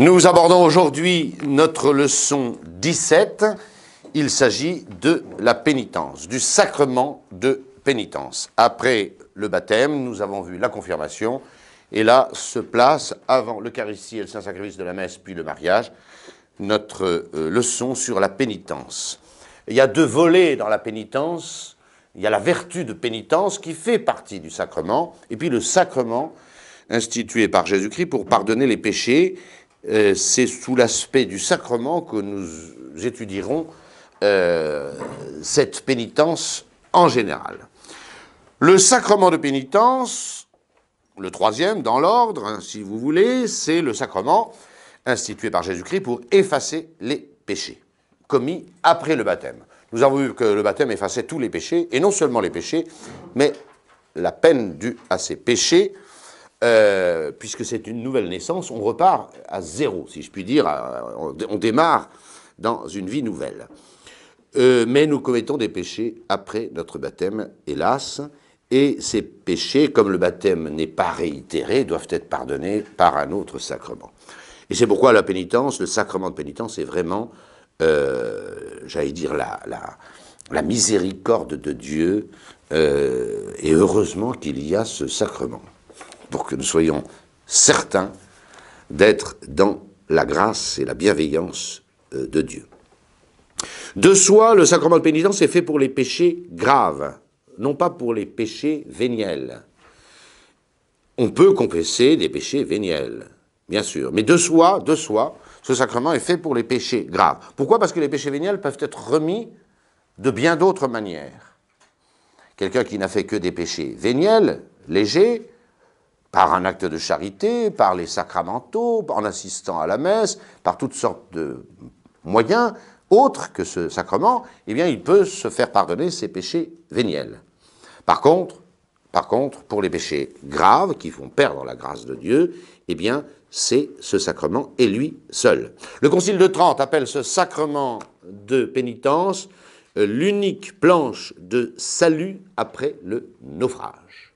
Nous abordons aujourd'hui notre leçon 17. Il s'agit de la pénitence, du sacrement de pénitence. Après le baptême, nous avons vu la confirmation, et là se place, avant l'Eucharistie et le Saint-Sacrifice de la messe, puis le mariage, notre euh, leçon sur la pénitence. Il y a deux volets dans la pénitence. Il y a la vertu de pénitence qui fait partie du sacrement, et puis le sacrement institué par Jésus-Christ pour pardonner les péchés euh, c'est sous l'aspect du sacrement que nous étudierons euh, cette pénitence en général. Le sacrement de pénitence, le troisième dans l'ordre, hein, si vous voulez, c'est le sacrement institué par Jésus-Christ pour effacer les péchés commis après le baptême. Nous avons vu que le baptême effaçait tous les péchés, et non seulement les péchés, mais la peine due à ces péchés euh, puisque c'est une nouvelle naissance, on repart à zéro, si je puis dire, on, démarre dans une vie nouvelle. Euh, mais nous commettons des péchés après notre baptême, hélas, et ces péchés, comme le baptême n'est pas réitéré, doivent être pardonnés par un autre sacrement. Et c'est pourquoi la pénitence, le sacrement de pénitence, est vraiment, euh, j'allais dire, la, la, la, miséricorde de Dieu, et heureusement qu'il y a ce sacrement pour que nous soyons certains d'être dans la grâce et la bienveillance euh, de Dieu. De soi, le sacrement de pénitence est fait pour les péchés graves, non pas pour les péchés véniels. On peut confesser des péchés véniels, bien sûr, mais de soi, de soi, ce sacrement est fait pour les péchés graves. Pourquoi Parce que les péchés véniels peuvent être remis de bien d'autres manières. Quelqu'un qui n'a fait que des péchés véniels, légers, par un acte de charité, par les sacramentaux, en assistant à la messe, par toutes sortes de moyens autres que ce sacrement, eh bien, il peut se faire pardonner ses péchés véniels. Par contre, par contre, pour les péchés graves qui font perdre la grâce de Dieu, eh bien, c'est ce sacrement et lui seul. Le Concile de Trente appelle ce sacrement de pénitence euh, l'unique planche de salut après le naufrage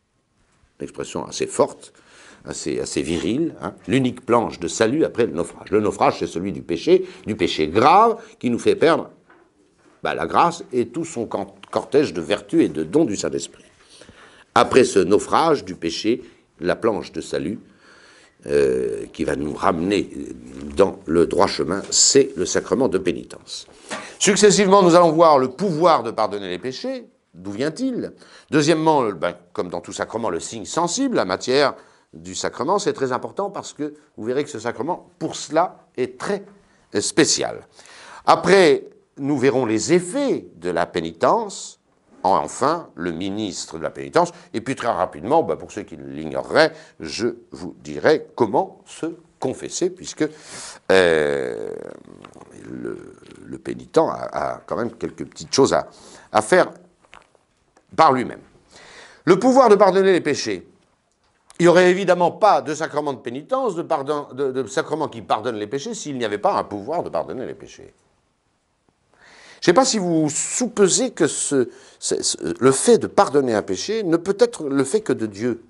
expression assez forte, assez, assez virile, hein. l'unique planche de salut après le naufrage. Le naufrage, c'est celui du péché, du péché grave qui nous fait perdre bah, la grâce et tout son cortège de vertus et de dons du Saint-Esprit. Après ce naufrage du péché, la planche de salut euh, qui va nous ramener dans le droit chemin, c'est le sacrement de pénitence. Successivement, nous allons voir le pouvoir de pardonner les péchés, D'où vient-il Deuxièmement, ben, comme dans tout sacrement, le signe sensible, la matière du sacrement, c'est très important parce que vous verrez que ce sacrement, pour cela, est très spécial. Après, nous verrons les effets de la pénitence, enfin le ministre de la pénitence. Et puis très rapidement, ben, pour ceux qui l'ignoreraient, je vous dirai comment se confesser, puisque euh, le, pénitent a, quand même quelques petites choses à faire par lui-même. Le pouvoir de pardonner les péchés. Il n'y aurait évidemment pas de sacrement de pénitence, de, pardon, sacrement qui pardonne les péchés, s'il n'y avait pas un pouvoir de pardonner les péchés. Je ne sais pas si vous soupesez que le fait de pardonner un péché ne peut être le fait que de Dieu.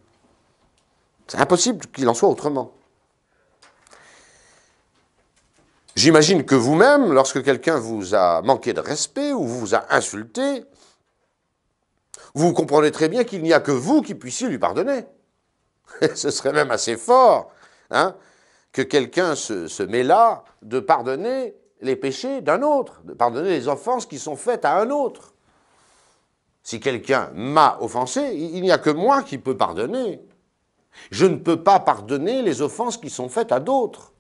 C'est impossible qu'il en soit autrement. J'imagine que vous-même, lorsque quelqu'un vous a manqué de respect ou vous a insulté, vous comprenez très bien qu'il n'y a que vous qui puissiez lui pardonner. ce serait même assez fort hein, que quelqu'un se, met là de pardonner les péchés d'un autre, de pardonner les offenses qui sont faites à un autre. Si quelqu'un m'a offensé, il n'y a que moi qui peux pardonner. Je ne peux pas pardonner les offenses qui sont faites à d'autres.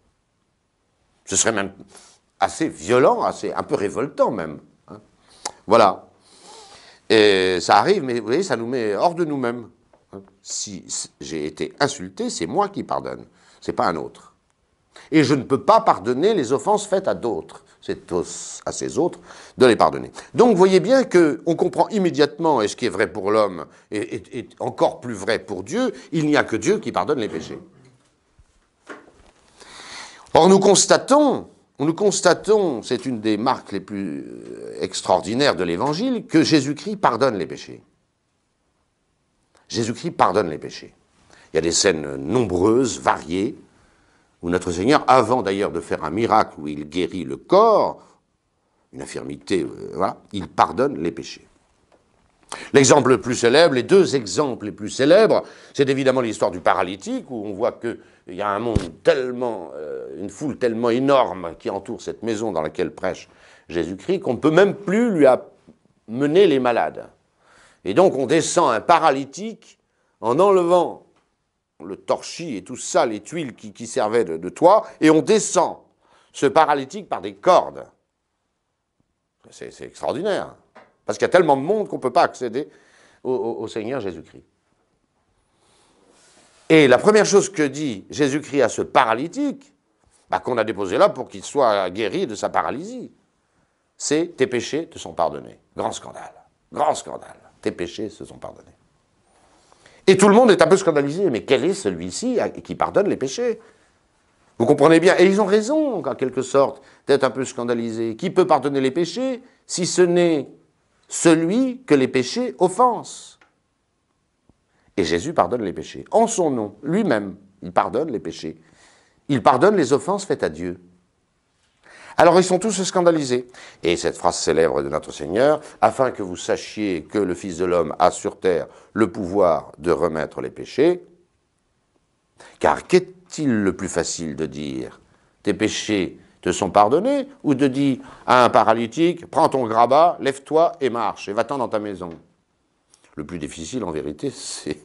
Ce serait même assez violent, assez, un peu révoltant même. Hein. Voilà. Et ça arrive, mais vous voyez, ça nous met hors de nous-mêmes. Si j'ai été insulté, c'est moi qui pardonne, c'est pas un autre. Et je ne peux pas pardonner les offenses faites à d'autres. C'est à ces autres de les pardonner. Donc vous voyez bien qu'on comprend immédiatement, et ce qui est vrai pour l'homme est encore plus vrai pour Dieu, il n'y a que Dieu qui pardonne les péchés. Or nous constatons nous constatons, c'est une des marques les plus euh, extraordinaires de l'Évangile, que Jésus-Christ pardonne les péchés. Jésus-Christ pardonne les péchés. Il y a des scènes nombreuses, variées, où notre Seigneur, avant d'ailleurs de faire un miracle où il guérit le corps, une infirmité, euh, voilà, il pardonne les péchés. L'exemple le plus célèbre, les deux exemples les plus célèbres, c'est évidemment l'histoire du paralytique, où on voit qu'il y a un monde tellement, euh, une foule tellement énorme qui entoure cette maison dans laquelle prêche Jésus-Christ, qu'on ne peut même plus lui amener les malades. Et donc on descend un paralytique en enlevant le torchis et tout ça, les tuiles qui, servaient de toit, et on descend ce paralytique par des cordes. C'est extraordinaire. Parce qu'il y a tellement de monde qu'on ne peut pas accéder au, Seigneur Jésus-Christ. Et la première chose que dit Jésus-Christ à ce paralytique, bah, qu'on a déposé là pour qu'il soit guéri de sa paralysie, c'est tes péchés te sont pardonnés. Grand scandale. Grand scandale. Tes péchés se sont pardonnés. Et tout le monde est un peu scandalisé. Mais quel est celui-ci qui pardonne les péchés Vous comprenez bien Et ils ont raison, en quelque sorte, d'être un peu scandalisés. Qui peut pardonner les péchés si ce n'est celui que les péchés offensent. Et Jésus pardonne les péchés. En son nom, lui-même, il pardonne les péchés. Il pardonne les offenses faites à Dieu. Alors ils sont tous scandalisés. Et cette phrase célèbre de notre Seigneur, afin que vous sachiez que le Fils de l'homme a sur terre le pouvoir de remettre les péchés, car qu'est-il le plus facile de dire Tes péchés de sont pardonnés, ou de dire à un paralytique, prends ton grabat, lève-toi et marche, et va-t'en dans ta maison. Le plus difficile, en vérité,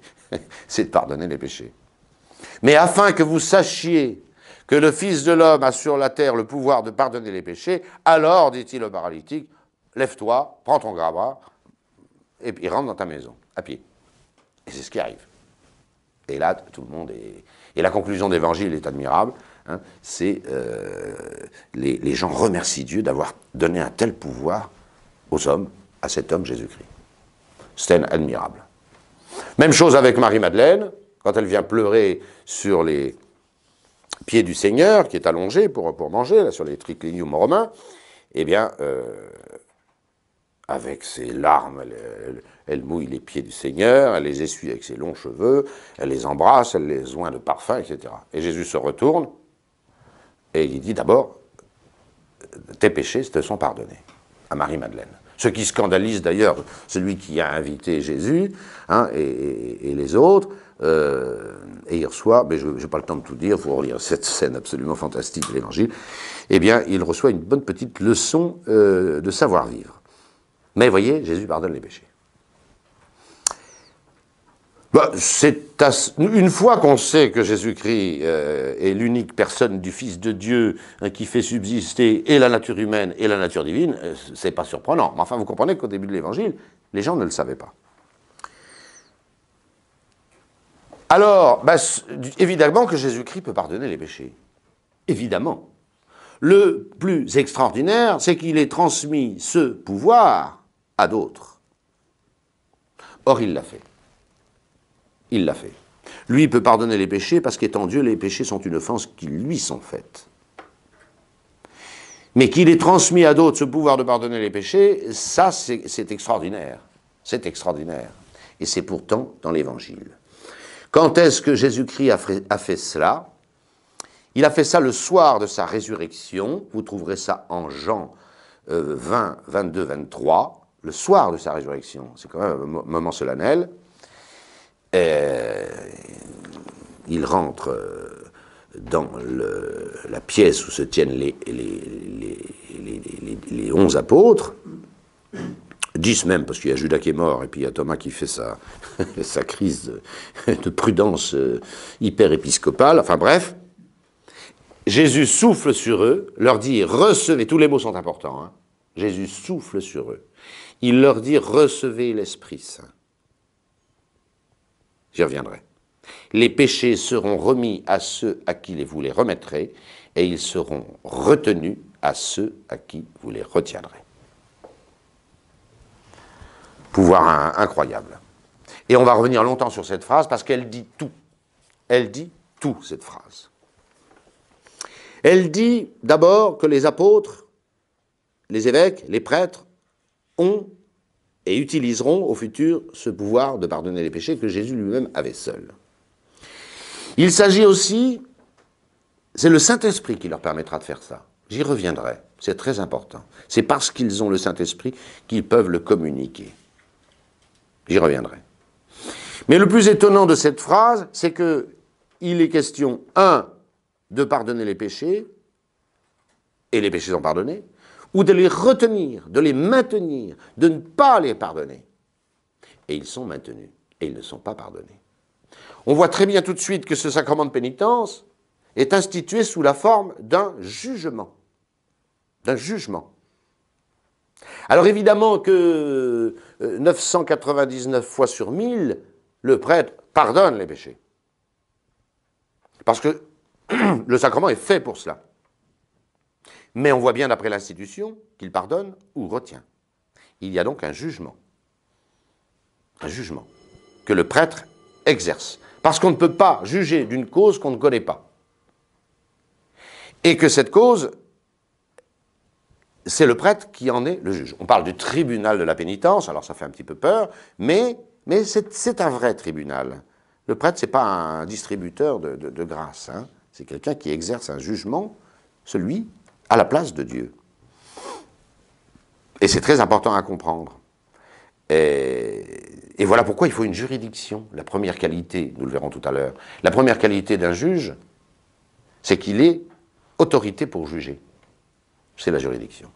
c'est de pardonner les péchés. Mais afin que vous sachiez que le Fils de l'homme a sur la terre le pouvoir de pardonner les péchés, alors, dit-il au paralytique, lève-toi, prends ton grabat, et rentre dans ta maison, à pied. Et c'est ce qui arrive. Et là, tout le monde est... Et la conclusion de l'évangile est admirable. Hein, c'est euh, les, gens remercient Dieu d'avoir donné un tel pouvoir aux hommes, à cet homme Jésus-Christ. scène admirable. Même chose avec Marie-Madeleine, quand elle vient pleurer sur les pieds du Seigneur, qui est allongé pour, pour manger, là, sur les triclinium romains, eh bien, euh, avec ses larmes, elle, elle, mouille les pieds du Seigneur, elle les essuie avec ses longs cheveux, elle les embrasse, elle les oint de parfum, etc. Et Jésus se retourne, et il dit d'abord, tes péchés te sont pardonnés à Marie-Madeleine. Ce qui scandalise d'ailleurs celui qui a invité Jésus hein, et, les autres. Euh, et il reçoit, mais je n'ai pas le temps de tout dire, Vous faut relire cette scène absolument fantastique de l'Évangile. Eh bien, il reçoit une bonne petite leçon euh, de savoir-vivre. Mais voyez, Jésus pardonne les péchés. Bah, une fois qu'on sait que Jésus-Christ euh, est l'unique personne du Fils de Dieu hein, qui fait subsister et la nature humaine et la nature divine, ce euh, c'est pas surprenant. Mais enfin, vous comprenez qu'au début de l'Évangile, les gens ne le savaient pas. Alors, bah, évidemment que Jésus-Christ peut pardonner les péchés. Évidemment. Le plus extraordinaire, c'est qu'il ait transmis ce pouvoir à d'autres. Or, il l'a fait il l'a fait. Lui peut pardonner les péchés parce qu'étant Dieu, les péchés sont une offense qui lui sont faites. Mais qu'il ait transmis à d'autres ce pouvoir de pardonner les péchés, ça c'est extraordinaire. C'est extraordinaire. Et c'est pourtant dans l'Évangile. Quand est-ce que Jésus-Christ a, a fait cela Il a fait ça le soir de sa résurrection. Vous trouverez ça en Jean 20, 22, 23. Le soir de sa résurrection. C'est quand même un moment solennel. Euh, il rentre euh, dans la pièce où se tiennent les, onze apôtres, dix même, parce qu'il y a Judas qui est mort, et puis il y a Thomas qui fait sa, crise de, prudence euh, hyper épiscopale, enfin bref. Jésus souffle sur eux, leur dit recevez, tous les mots sont importants, hein. Jésus souffle sur eux. Il leur dit recevez l'Esprit Saint. J'y reviendrai. Les péchés seront remis à ceux à qui vous les remettrez, et ils seront retenus à ceux à qui vous les retiendrez. Pouvoir incroyable. Et on va revenir longtemps sur cette phrase parce qu'elle dit tout. Elle dit tout, cette phrase. Elle dit d'abord que les apôtres, les évêques, les prêtres ont et utiliseront au futur ce pouvoir de pardonner les péchés que Jésus lui-même avait seul. Il s'agit aussi, c'est le Saint-Esprit qui leur permettra de faire ça. J'y reviendrai, c'est très important. C'est parce qu'ils ont le Saint-Esprit qu'ils peuvent le communiquer. J'y reviendrai. Mais le plus étonnant de cette phrase, c'est que il est question, un, de pardonner les péchés, et les péchés sont pardonnés, ou de les retenir, de les maintenir, de ne pas les pardonner. Et ils sont maintenus, et ils ne sont pas pardonnés. On voit très bien tout de suite que ce sacrement de pénitence est institué sous la forme d'un jugement. D'un jugement. Alors évidemment que 999 euh, fois sur 1000, le prêtre pardonne les péchés. Parce que le sacrement est fait pour cela. Mais on voit bien d'après l'institution qu'il pardonne ou retient. Il y a donc un jugement. Un jugement que le prêtre exerce. Parce qu'on ne peut pas juger d'une cause qu'on ne connaît pas. Et que cette cause, c'est le prêtre qui en est le juge. On parle du tribunal de la pénitence, alors ça fait un petit peu peur, mais, c'est un vrai tribunal. Le prêtre, ce n'est pas un distributeur de, grâce, hein. c'est quelqu'un qui exerce un jugement, celui à la place de Dieu. Et c'est très important à comprendre. Et, voilà pourquoi il faut une juridiction. La première qualité, nous le verrons tout à l'heure, la première qualité d'un juge, c'est qu'il est autorité pour juger. C'est la juridiction.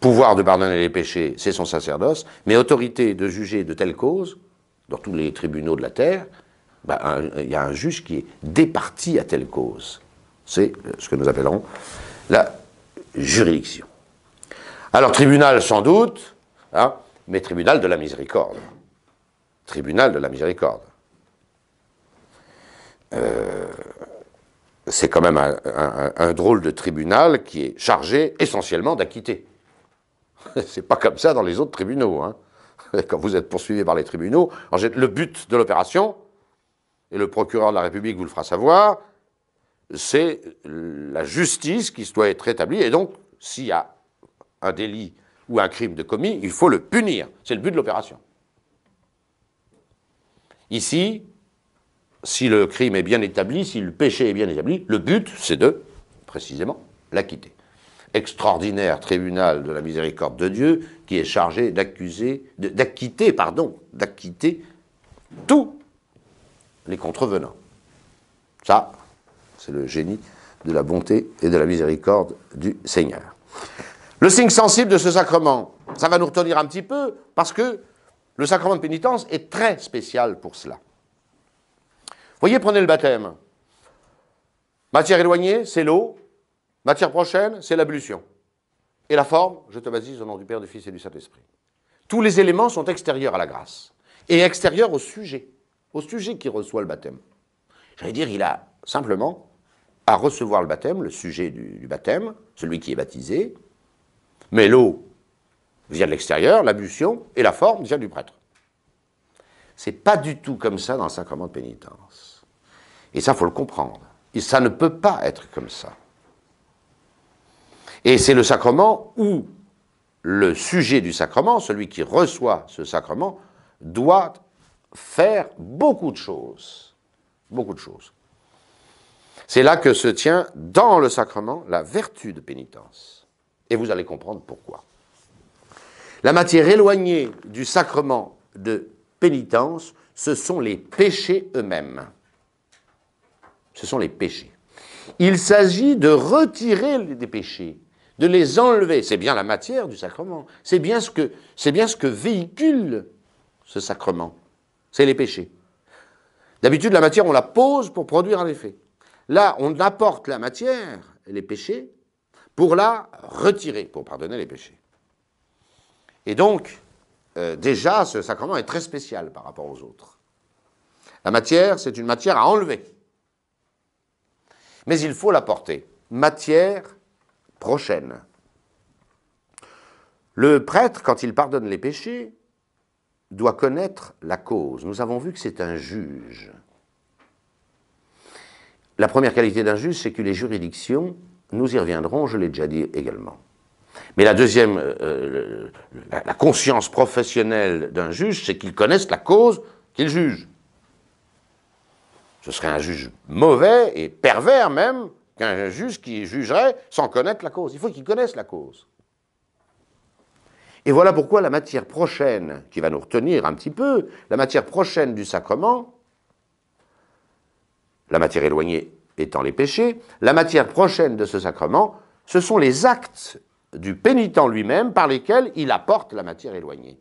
Pouvoir de pardonner les péchés, c'est son sacerdoce, mais autorité de juger de telle cause, dans tous les tribunaux de la terre, bah, il y a un juge qui est départi à telle cause. C'est euh, ce que nous appellerons la juridiction. Alors tribunal sans doute, hein, mais tribunal de la miséricorde. Tribunal de la miséricorde. Euh, c'est quand même un, drôle de tribunal qui est chargé essentiellement d'acquitter. c'est pas comme ça dans les autres tribunaux. Hein. Quand vous êtes poursuivi par les tribunaux, le but de l'opération, et le procureur de la République vous le fera savoir, c'est la justice qui doit être établie, Et donc, s'il y a un délit ou un crime de commis, il faut le punir. C'est le but de l'opération. Ici, si le crime est bien établi, si le péché est bien établi, le but, c'est de, précisément, l'acquitter. Extraordinaire tribunal de la miséricorde de Dieu qui est chargé d'accuser, d'acquitter, pardon, d'acquitter tous les contrevenants. Ça, c'est le génie de la bonté et de la miséricorde du Seigneur. Le signe sensible de ce sacrement, ça va nous retenir un petit peu, parce que le sacrement de pénitence est très spécial pour cela. Voyez, prenez le baptême. Matière éloignée, c'est l'eau. Matière prochaine, c'est l'ablution. Et la forme, je te baptise au nom du Père, du Fils et du Saint-Esprit. Tous les éléments sont extérieurs à la grâce et extérieurs au sujet, au sujet qui reçoit le baptême. J'allais dire, il a simplement à recevoir le baptême, le sujet du, baptême, celui qui est baptisé, mais l'eau vient de l'extérieur, l'ablution, et la forme vient du prêtre. C'est pas du tout comme ça dans le sacrement de pénitence. Et ça, faut le comprendre. Et ça ne peut pas être comme ça. Et c'est le sacrement où le sujet du sacrement, celui qui reçoit ce sacrement, doit faire beaucoup de choses. Beaucoup de choses. C'est là que se tient dans le sacrement la vertu de pénitence. Et vous allez comprendre pourquoi. La matière éloignée du sacrement de pénitence, ce sont les péchés eux-mêmes. Ce sont les péchés. Il s'agit de retirer des péchés, de les enlever. C'est bien la matière du sacrement. C'est bien ce que, c'est bien ce que véhicule ce sacrement. C'est les péchés. D'habitude, la matière, on la pose pour produire un effet. Là, on apporte la matière, les péchés, pour la retirer, pour pardonner les péchés. Et donc, euh, déjà, ce sacrement est très spécial par rapport aux autres. La matière, c'est une matière à enlever. Mais il faut l'apporter. Matière prochaine. Le prêtre, quand il pardonne les péchés, doit connaître la cause. Nous avons vu que c'est un juge. La première qualité d'un juge, c'est que les juridictions, nous y reviendrons, je l'ai déjà dit également. Mais la deuxième, euh, euh, la, la conscience professionnelle d'un juge, c'est qu'il connaisse la cause qu'il juge. Ce serait un juge mauvais et pervers même qu'un juge qui jugerait sans connaître la cause. Il faut qu'il connaisse la cause. Et voilà pourquoi la matière prochaine, qui va nous retenir un petit peu, la matière prochaine du sacrement, la matière éloignée étant les péchés, la matière prochaine de ce sacrement, ce sont les actes du pénitent lui-même par lesquels il apporte la matière éloignée.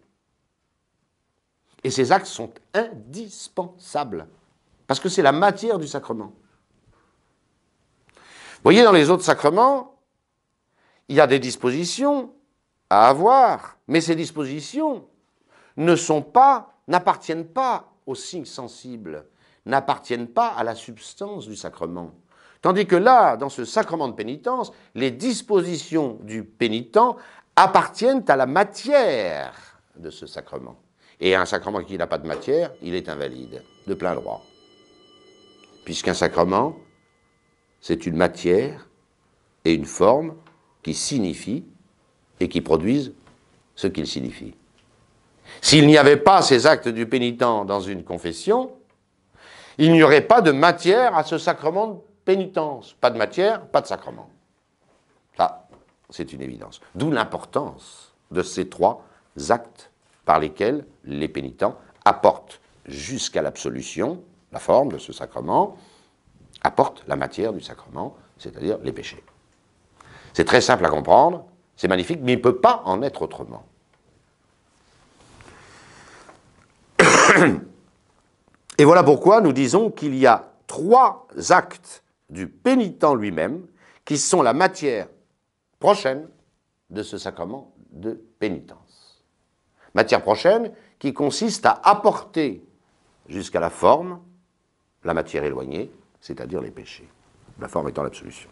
Et ces actes sont indispensables, parce que c'est la matière du sacrement. Vous voyez, dans les autres sacrements, il y a des dispositions à avoir, mais ces dispositions ne sont pas, n'appartiennent pas aux signes sensibles n'appartiennent pas à la substance du sacrement. Tandis que là, dans ce sacrement de pénitence, les dispositions du pénitent appartiennent à la matière de ce sacrement. Et un sacrement qui n'a pas de matière, il est invalide, de plein droit. Puisqu'un sacrement, c'est une matière et une forme qui signifient et qui produisent ce qu'il signifient. S'il n'y avait pas ces actes du pénitent dans une confession, il n'y aurait pas de matière à ce sacrement de pénitence. Pas de matière, pas de sacrement. Ça, c'est une évidence. D'où l'importance de ces trois actes par lesquels les pénitents apportent jusqu'à l'absolution, la forme de ce sacrement, apportent la matière du sacrement, c'est-à-dire les péchés. C'est très simple à comprendre, c'est magnifique, mais il ne peut pas en être autrement. Hum. Et voilà pourquoi nous disons qu'il y a trois actes du pénitent lui-même qui sont la matière prochaine de ce sacrement de pénitence. Matière prochaine qui consiste à apporter jusqu'à la forme la matière éloignée, c'est-à-dire les péchés, la forme étant l'absolution.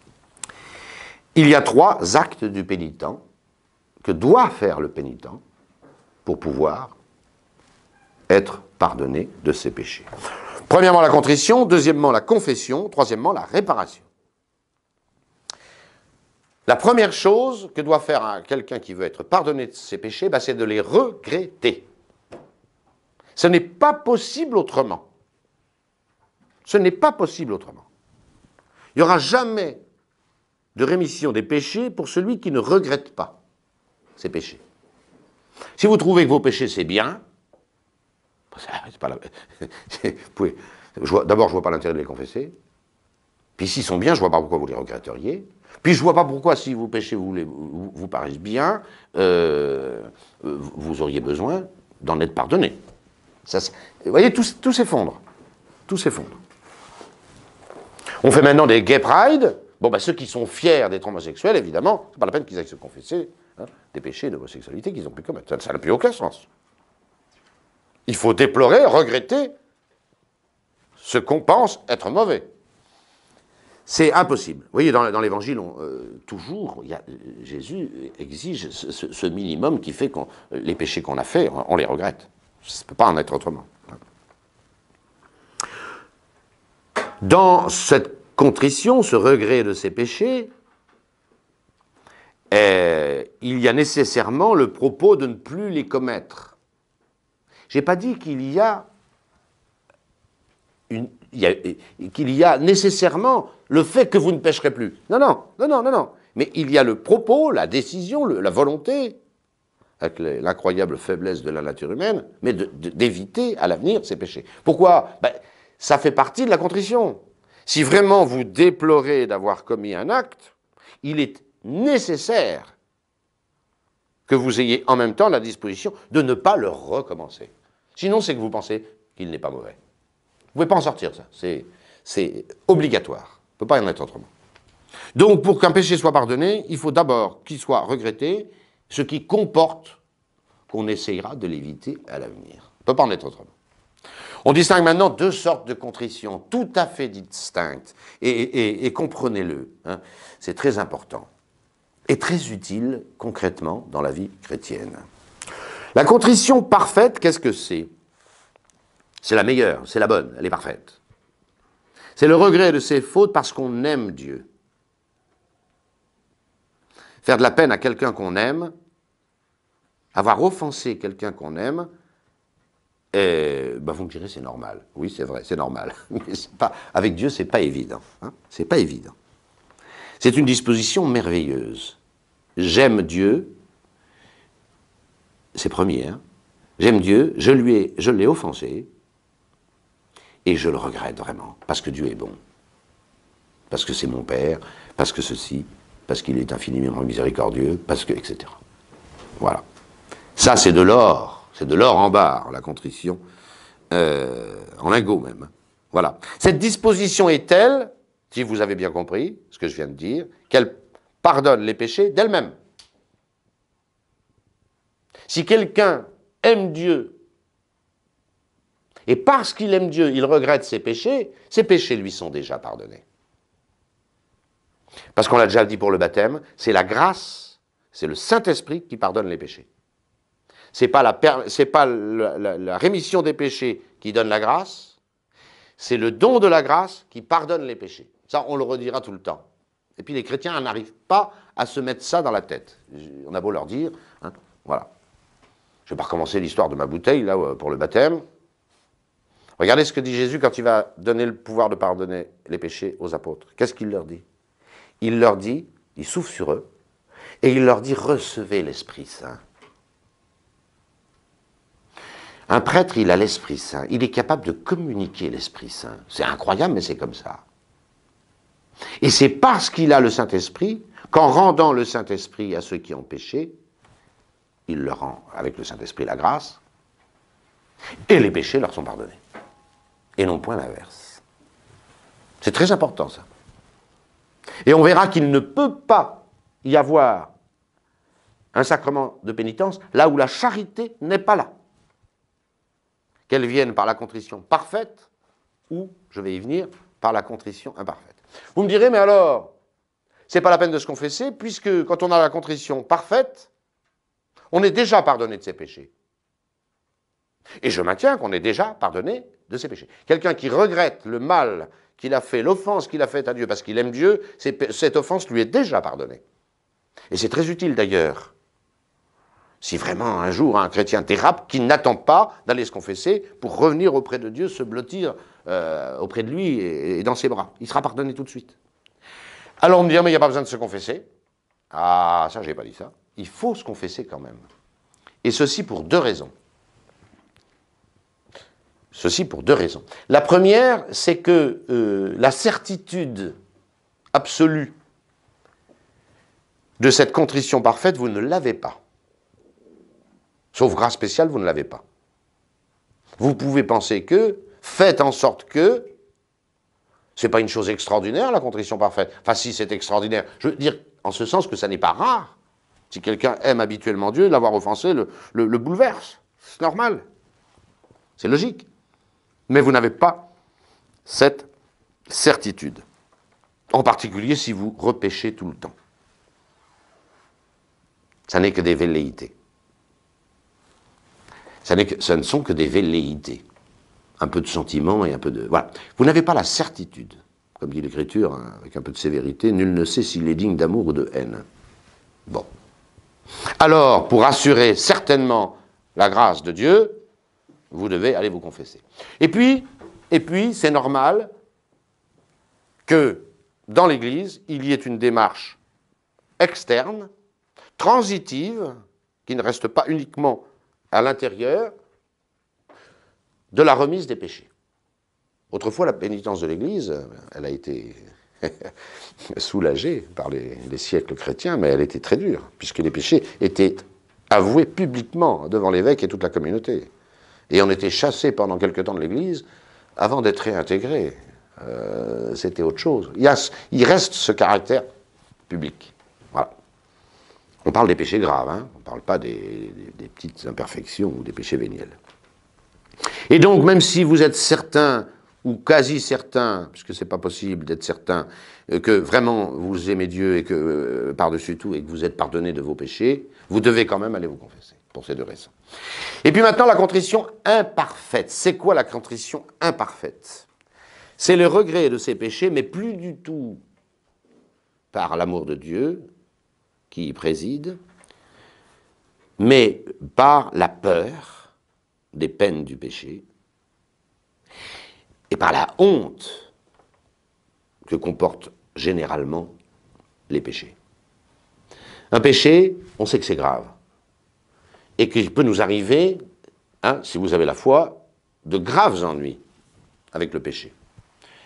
Il y a trois actes du pénitent que doit faire le pénitent pour pouvoir être Pardonner de ses péchés. Premièrement, la contrition. Deuxièmement, la confession. Troisièmement, la réparation. La première chose que doit faire quelqu'un qui veut être pardonné de ses péchés, bah, c'est de les regretter. Ce n'est pas possible autrement. Ce n'est pas possible autrement. Il n'y aura jamais de rémission des péchés pour celui qui ne regrette pas ses péchés. Si vous trouvez que vos péchés, c'est bien, D'abord, je ne vois pas l'intérêt de les confesser. Puis s'ils sont bien, je ne vois pas pourquoi vous les regretteriez. Puis je ne vois pas pourquoi, si vous pêchez, vous, les, vous, paraissent bien, euh, euh, vous auriez besoin d'en être pardonné. Ça, vous voyez, tout, s'effondre. Tout s'effondre. On fait maintenant des gay pride. Bon, ben, ceux qui sont fiers d'être homosexuels, évidemment, n'est pas la peine qu'ils aillent se confesser hein, des péchés d'homosexualité qu'ils ont pu commettre. Ça n'a plus aucun sens. Il faut déplorer, regretter ce qu'on pense être mauvais. C'est impossible. Vous voyez, dans, l'Évangile, euh, toujours, Jésus exige ce, minimum qui fait que euh, les péchés qu'on a faits, on, les regrette. Ça ne peut pas en être autrement. Dans cette contrition, ce regret de ses péchés, euh, il y a nécessairement le propos de ne plus les commettre. Je n'ai pas dit qu'il y a, qu'il y a nécessairement le fait que vous ne pêcherez plus. Non, non, non, non, non, Mais il y a le propos, la décision, la volonté, avec l'incroyable faiblesse de la nature humaine, mais d'éviter à l'avenir ces péchés. Pourquoi ben, Ça fait partie de la contrition. Si vraiment vous déplorez d'avoir commis un acte, il est nécessaire que vous ayez en même temps la disposition de ne pas le recommencer. Sinon, c'est que vous pensez qu'il n'est pas mauvais. Vous pouvez pas en sortir, ça. C'est obligatoire. Il ne peut pas y en être autrement. Donc, pour qu'un péché soit pardonné, il faut d'abord qu'il soit regretté, ce qui comporte qu'on essayera de l'éviter à l'avenir. Il ne peut pas en être autrement. On distingue maintenant deux sortes de contrition, tout à fait distinctes, et, comprenez-le, hein. c'est très important et très utile concrètement dans la vie chrétienne. La contrition parfaite, qu'est-ce que c'est C'est la meilleure, c'est la bonne, elle est parfaite. C'est le regret de ses fautes parce qu'on aime Dieu. Faire de la peine à quelqu'un qu'on aime, avoir offensé quelqu'un qu'on aime, et, ben, vous me direz c'est normal. Oui, c'est vrai, c'est normal. Mais pas, avec Dieu, c'est pas évident. Hein. c'est pas évident. C'est une disposition merveilleuse. J'aime Dieu, c'est premier. Hein. J'aime Dieu, je lui ai, je l'ai offensé, et je le regrette vraiment, parce que Dieu est bon, parce que c'est mon Père, parce que ceci, parce qu'il est infiniment miséricordieux, parce que, etc. Voilà. Ça, c'est de l'or, c'est de l'or en barre, la contrition, euh, en lingot même. Hein. Voilà. Cette disposition est telle, si vous avez bien compris ce que je viens de dire, qu'elle pardonne les péchés d'elle-même. Si quelqu'un aime Dieu, et parce qu'il aime Dieu, il regrette ses péchés, ses péchés lui sont déjà pardonnés. Parce qu'on l'a déjà dit pour le baptême, c'est la grâce, c'est le Saint-Esprit qui pardonne les péchés. Ce n'est pas, la, la rémission des péchés qui donne la grâce, c'est le don de la grâce qui pardonne les péchés. Ça, on le redira tout le temps. Et puis les chrétiens n'arrivent pas à se mettre ça dans la tête. On a beau leur dire, hein, voilà. Je ne vais pas recommencer l'histoire de ma bouteille, là, euh, pour le baptême. Regardez ce que dit Jésus quand il va donner le pouvoir de pardonner les péchés aux apôtres. Qu'est-ce qu'il leur dit Il leur dit, il souffle sur eux, et il leur dit, recevez l'Esprit Saint. Un prêtre, il a l'Esprit Saint. Il est capable de communiquer l'Esprit Saint. C'est incroyable, mais c'est comme ça. Et c'est parce qu'il a le Saint-Esprit qu'en rendant le Saint-Esprit à ceux qui ont péché, il leur rend avec le Saint-Esprit la grâce, et les péchés leur sont pardonnés. Et non point l'inverse. C'est très important ça. Et on verra qu'il ne peut pas y avoir un sacrement de pénitence là où la charité n'est pas là. Qu'elle vienne par la contrition parfaite ou, je vais y venir, par la contrition imparfaite. Vous me direz, mais alors, c'est pas la peine de se confesser, puisque quand on a la contrition parfaite, on est déjà pardonné de ses péchés. Et je maintiens qu'on est déjà pardonné de ses péchés. Quelqu'un qui regrette le mal qu'il a fait, l'offense qu'il a faite à Dieu parce qu'il aime Dieu, cette offense lui est déjà pardonnée. Et c'est très utile d'ailleurs. Si vraiment un jour un chrétien t'érape, qui n'attend pas d'aller se confesser pour revenir auprès de Dieu, se blottir euh, auprès de lui et, dans ses bras, il sera pardonné tout de suite. Alors on me dit, mais il n'y a pas besoin de se confesser. Ah, ça, j'ai pas dit ça il faut se confesser quand même. Et ceci pour deux raisons. Ceci pour deux raisons. La première, c'est que euh, la certitude absolue de cette contrition parfaite, vous ne l'avez pas. Sauf grâce spéciale, vous ne l'avez pas. Vous pouvez penser que, faites en sorte que, c'est pas une chose extraordinaire la contrition parfaite. Enfin, si c'est extraordinaire, je veux dire en ce sens que ça n'est pas rare. Si quelqu'un aime habituellement Dieu, l'avoir offensé le, bouleverse. C'est normal. C'est logique. Mais vous n'avez pas cette certitude. En particulier si vous repêchez tout le temps. Ça n'est que des velléités. Ça, que, ne sont que des velléités. Un peu de sentiment et un peu de... Voilà. Vous n'avez pas la certitude. Comme dit l'Écriture, hein, avec un peu de sévérité, nul ne sait s'il est digne d'amour ou de haine. Bon. Alors, pour assurer certainement la grâce de Dieu, vous devez aller vous confesser. Et puis, et puis c'est normal que dans l'Église, il y ait une démarche externe, transitive, qui ne reste pas uniquement à l'intérieur, de la remise des péchés. Autrefois, la pénitence de l'Église, elle a été soulagée par les, siècles chrétiens, mais elle était très dure, puisque les péchés étaient avoués publiquement devant l'évêque et toute la communauté. Et on était chassé pendant quelque temps de l'Église avant d'être réintégré. Euh, c'était autre chose. Il, reste ce caractère public. Voilà. On parle des péchés graves, hein. on ne parle pas des, petites imperfections ou des péchés véniels. Et donc, même si vous êtes certain ou quasi certain, puisque c'est pas possible d'être certain, euh, que vraiment vous aimez Dieu et que euh, par-dessus tout et que vous êtes pardonné de vos péchés, vous devez quand même aller vous confesser pour ces deux raisons. Et puis maintenant la contrition imparfaite. C'est quoi la contrition imparfaite C'est le regret de ses péchés, mais plus du tout par l'amour de Dieu qui y préside, mais par la peur des peines du péché et par la honte que comportent généralement les péchés. Un péché, on sait que c'est grave, et qu'il peut nous arriver, hein, si vous avez la foi, de graves ennuis avec le péché.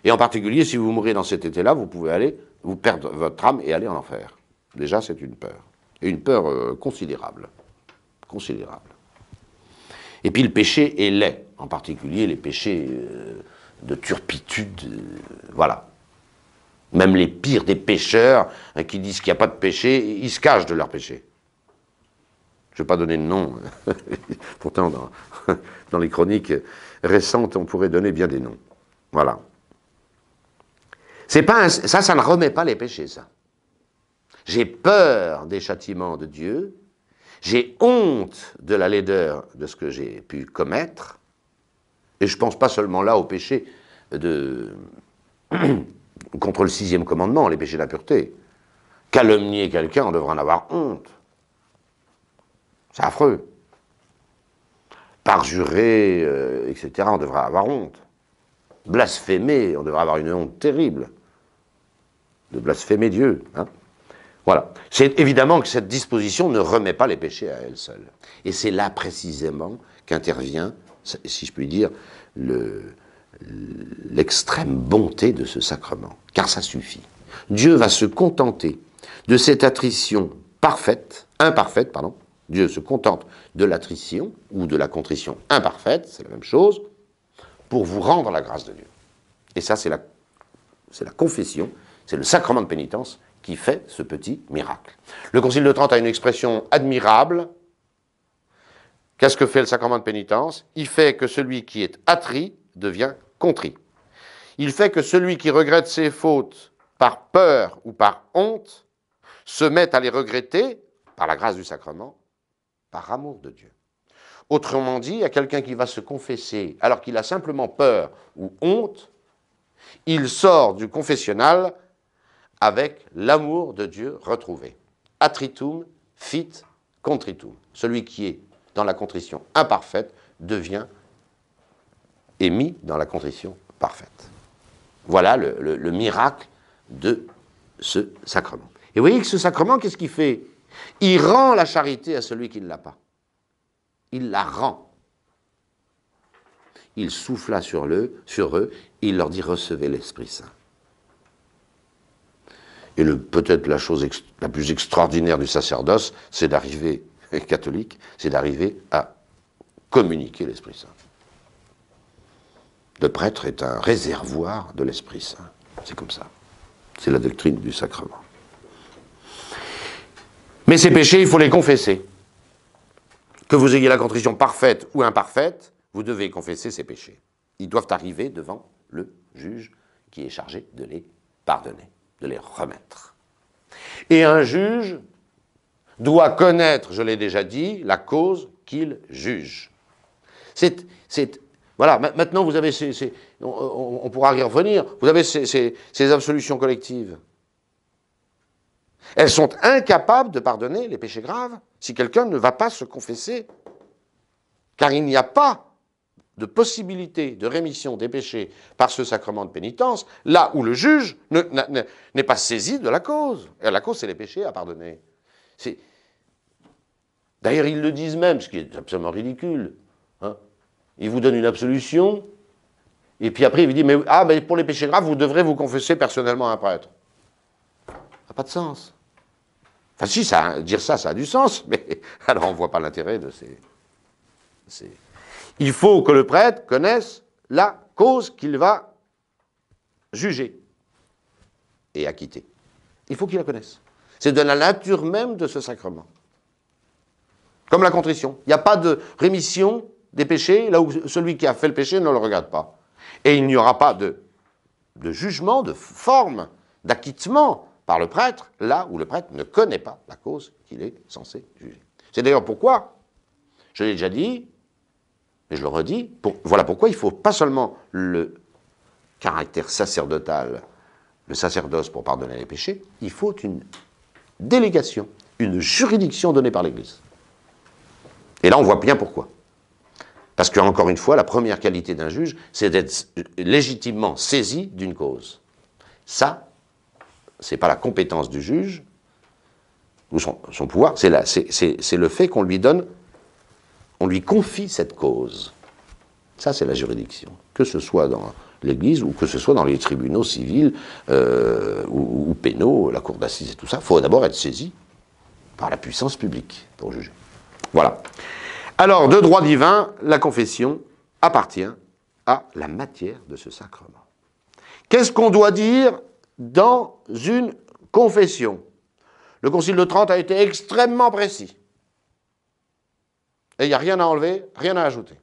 Et en particulier, si vous mourrez dans cet été-là, vous pouvez aller, vous perdre votre âme et aller en enfer. Déjà, c'est une peur. Et une peur euh, considérable. Considérable. Et puis le péché est laid, en particulier les péchés euh, de turpitude. Euh, voilà. Même les pires des pécheurs, hein, qui disent qu'il n'y a pas de péché, ils se cachent de leur péché. Je ne vais pas donner de nom. Hein. Pourtant, dans, les chroniques récentes, on pourrait donner bien des noms. Voilà. C'est pas ça, ça ne remet pas les péchés, ça. J'ai peur des châtiments de Dieu. J'ai honte de la laideur de ce que j'ai pu commettre. Et je ne pense pas seulement là au péché de... contre le sixième commandement, les péchés d'impureté. Calomnier quelqu'un, on devrait en avoir honte. C'est affreux. Parjurer, euh, etc., on devrait avoir honte. Blasphémer, on devrait avoir une honte terrible. De blasphémer Dieu. Hein. voilà. C'est évidemment que cette disposition ne remet pas les péchés à elle seule. Et c'est là précisément qu'intervient si je puis dire, l'extrême bonté de ce sacrement, car ça suffit. Dieu va se contenter de cette attrition parfaite, imparfaite, pardon, Dieu se contente de l'attrition ou de la contrition imparfaite, c'est la même chose, pour vous rendre la grâce de Dieu. Et ça, c'est la confession, c'est le sacrement de pénitence qui fait ce petit miracle. Le Concile de Trente a une expression admirable Qu'est-ce que fait le sacrement de pénitence Il fait que celui qui est attrit devient contrit. Il fait que celui qui regrette ses fautes par peur ou par honte se met à les regretter par la grâce du sacrement, par amour de Dieu. Autrement dit, à quelqu'un qui va se confesser alors qu'il a simplement peur ou honte, il sort du confessionnal avec l'amour de Dieu retrouvé. Atritum fit contritum. Celui qui est dans la contrition imparfaite devient émis dans la contrition parfaite. Voilà le, miracle de ce sacrement. Et vous voyez que ce sacrement, qu'est-ce qu'il fait Il rend la charité à celui qui ne l'a pas. Il la rend. Il souffla sur, sur eux et il leur dit recevez l'Esprit Saint. Et peut-être la chose la plus extraordinaire du sacerdoce, c'est d'arriver catholique, c'est d'arriver à communiquer l'Esprit Saint. Le prêtre est un réservoir de l'Esprit Saint. C'est comme ça. C'est la doctrine du sacrement. Mais ces péchés, il faut les confesser. Que vous ayez la contrition parfaite ou imparfaite, vous devez confesser ces péchés. Ils doivent arriver devant le juge qui est chargé de les pardonner, de les remettre. Et un juge doit connaître, je l'ai déjà dit, la cause qu'il juge. C'est, voilà, maintenant vous avez ces, on, pourra y revenir, vous avez ces, absolutions collectives. Elles sont incapables de pardonner les péchés graves si quelqu'un ne va pas se confesser, car il n'y a pas de possibilité de rémission des péchés par ce sacrement de pénitence, là où le juge n'est pas saisi de la cause. Et la cause, c'est les péchés à pardonner. C'est... D'ailleurs, ils le disent même, ce qui est absolument ridicule. Hein. Ils vous donnent une absolution, et puis après, il vous dit mais, Ah, mais pour les péchés graves, vous devrez vous confesser personnellement à un prêtre. Ça n'a pas de sens. Enfin, si, ça, dire ça, ça a du sens, mais alors on ne voit pas l'intérêt de ces. ces... Il faut que le prêtre connaisse la cause qu'il va juger et acquitter. Il faut qu'il la connaisse. C'est de la nature même de ce sacrement. Comme la contrition. Il n'y a pas de rémission des péchés là où celui qui a fait le péché ne le regarde pas. Et il n'y aura pas de, de jugement, de forme, d'acquittement par le prêtre là où le prêtre ne connaît pas la cause qu'il est censé juger. C'est d'ailleurs pourquoi, je l'ai déjà dit, et je le redis, voilà pourquoi il ne faut pas seulement le caractère sacerdotal, le sacerdoce pour pardonner les péchés, il faut une délégation, une juridiction donnée par l'Église. Et là, on voit bien pourquoi. Parce qu'encore une fois, la première qualité d'un juge, c'est d'être légitimement saisi d'une cause. Ça, c'est pas la compétence du juge ou son, pouvoir, c'est le fait qu'on lui donne, on lui confie cette cause. Ça, c'est la juridiction. Que ce soit dans l'Église ou que ce soit dans les tribunaux civils euh, ou, ou pénaux, la cour d'assises et tout ça, il faut d'abord être saisi par la puissance publique pour juger. Voilà. Alors, de droit divin, la confession appartient à la matière de ce sacrement. Qu'est-ce qu'on doit dire dans une confession Le Concile de Trente a été extrêmement précis. Et il n'y a rien à enlever, rien à ajouter.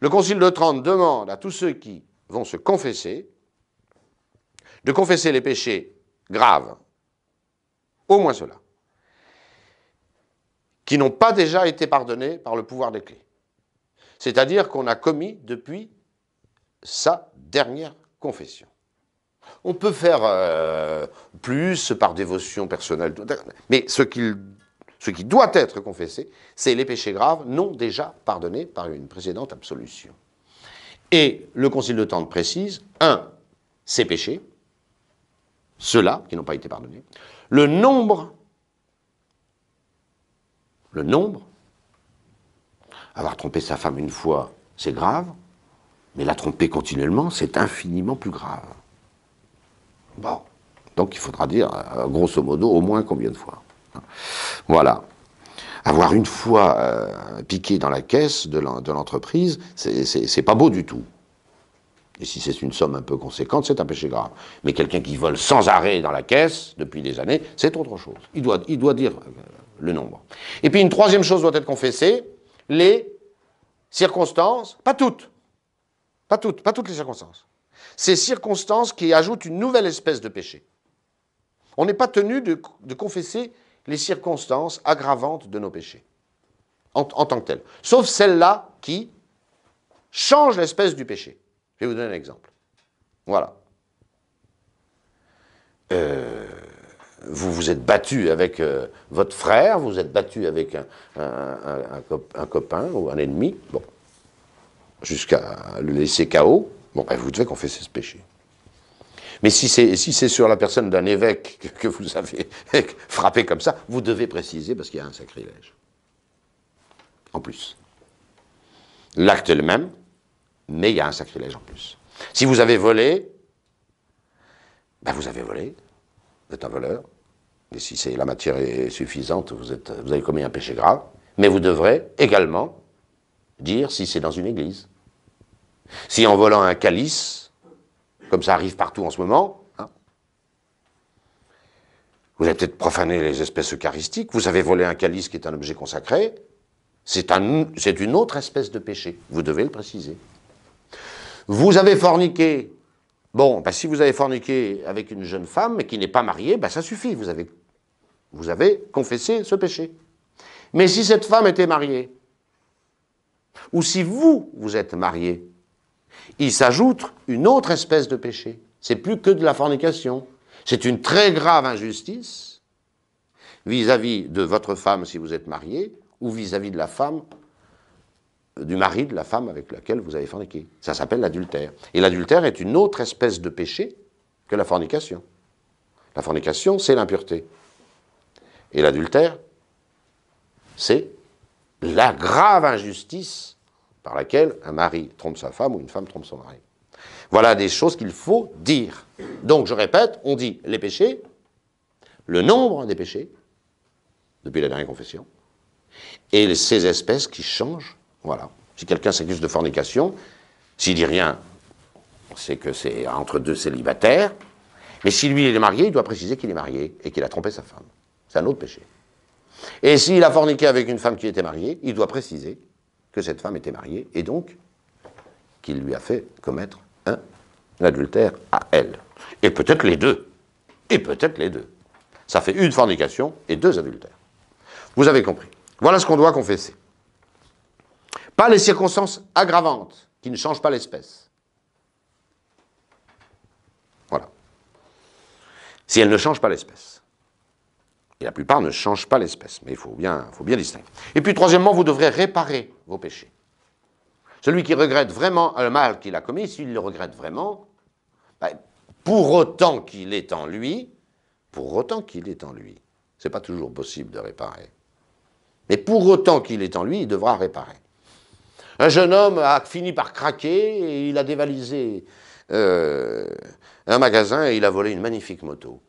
Le Concile de Trente demande à tous ceux qui vont se confesser de confesser les péchés graves. Au moins cela qui n'ont pas déjà été pardonnés par le pouvoir des clés. C'est-à-dire qu'on a commis depuis sa dernière confession. On peut faire euh, plus par dévotion personnelle, mais ce, ce qui doit être confessé, c'est les péchés graves non déjà pardonnés par une précédente absolution. Et le Concile de Tente précise, un, ces péchés, ceux-là qui n'ont pas été pardonnés, le nombre le nombre. Avoir trompé sa femme une fois, c'est grave, mais la tromper continuellement, c'est infiniment plus grave. Bon, donc il faudra dire, euh, grosso modo, au moins combien de fois. Voilà. Avoir une fois euh, piqué dans la caisse de l'entreprise, c'est pas beau du tout. Et si c'est une somme un peu conséquente, c'est un péché grave. Mais quelqu'un qui vole sans arrêt dans la caisse depuis des années, c'est autre chose. Il doit, il doit dire euh, le nombre. Et puis une troisième chose doit être confessée, les circonstances, pas toutes, pas toutes, pas toutes les circonstances. Ces circonstances qui ajoutent une nouvelle espèce de péché. On n'est pas tenu de, confesser les circonstances aggravantes de nos péchés, en, tant que telles. Sauf celles-là qui changent l'espèce du péché. Je vais vous donner un exemple. Voilà. Euh, vous vous êtes battu avec euh, votre frère, vous êtes battu avec un, copain ou un ennemi, bon, jusqu'à le laisser KO, bon, ben, vous devez qu'on confesser ce péché. Mais si c'est sur la personne d'un évêque que, vous avez frappé comme ça, vous devez préciser parce qu'il y a un sacrilège. En plus. L'acte est le même, mais il y a un sacrilège en plus. Si vous avez volé, ben vous avez volé, vous êtes un voleur, et si la matière est suffisante, vous, êtes, vous avez commis un péché grave. Mais vous devrez également dire si c'est dans une église. Si en volant un calice, comme ça arrive partout en ce moment, hein, vous avez peut-être profané les espèces eucharistiques, vous avez volé un calice qui est un objet consacré, c'est une autre espèce de péché, vous devez le préciser. Vous avez forniqué, bon, bah, si vous avez forniqué avec une jeune femme qui n'est pas mariée, bah, ça suffit, vous avez vous avez confessé ce péché. Mais si cette femme était mariée, ou si vous, vous êtes marié, il s'ajoute une autre espèce de péché. C'est plus que de la fornication. C'est une très grave injustice vis-à-vis de votre femme si vous êtes marié, ou vis à -vis de la femme, euh, du mari de la femme avec laquelle vous avez forniqué. Ça s'appelle l'adultère. Et l'adultère est une autre espèce de péché que la fornication. La fornication, c'est l'impureté. Et l'adultère, c'est la grave injustice par laquelle un mari trompe sa femme ou une femme trompe son mari. Voilà des choses qu'il faut dire. Donc je répète, on dit les péchés, le nombre des péchés, depuis la dernière confession, et ces espèces qui changent. Voilà. Si quelqu'un s'accuse de fornication, s'il dit rien, c'est que c'est entre deux célibataires. Mais si lui il est marié, il doit préciser qu'il est marié et qu'il a trompé sa femme. C'est un autre péché. Et s'il a forniqué avec une femme qui était mariée, il doit préciser que cette femme était mariée et donc qu'il lui a fait commettre un adultère à elle. Et peut-être les deux. Et peut-être les deux. Ça fait une fornication et deux adultères. Vous avez compris. Voilà ce qu'on doit confesser. Pas les circonstances aggravantes qui ne changent pas l'espèce. Voilà. Si elles ne changent pas l'espèce. Et la plupart ne changent pas l'espèce, mais il faut bien, faut bien distinguer. Et puis troisièmement, vous devrez réparer vos péchés. Celui qui regrette vraiment le mal qu'il a commis, s'il le regrette vraiment, bah, pour autant qu'il est en lui, pour autant qu'il est en lui, c'est pas toujours possible de réparer. Mais pour autant qu'il est en lui, il devra réparer. Un jeune homme a fini par craquer et il a dévalisé euh, un magasin et il a volé une magnifique moto.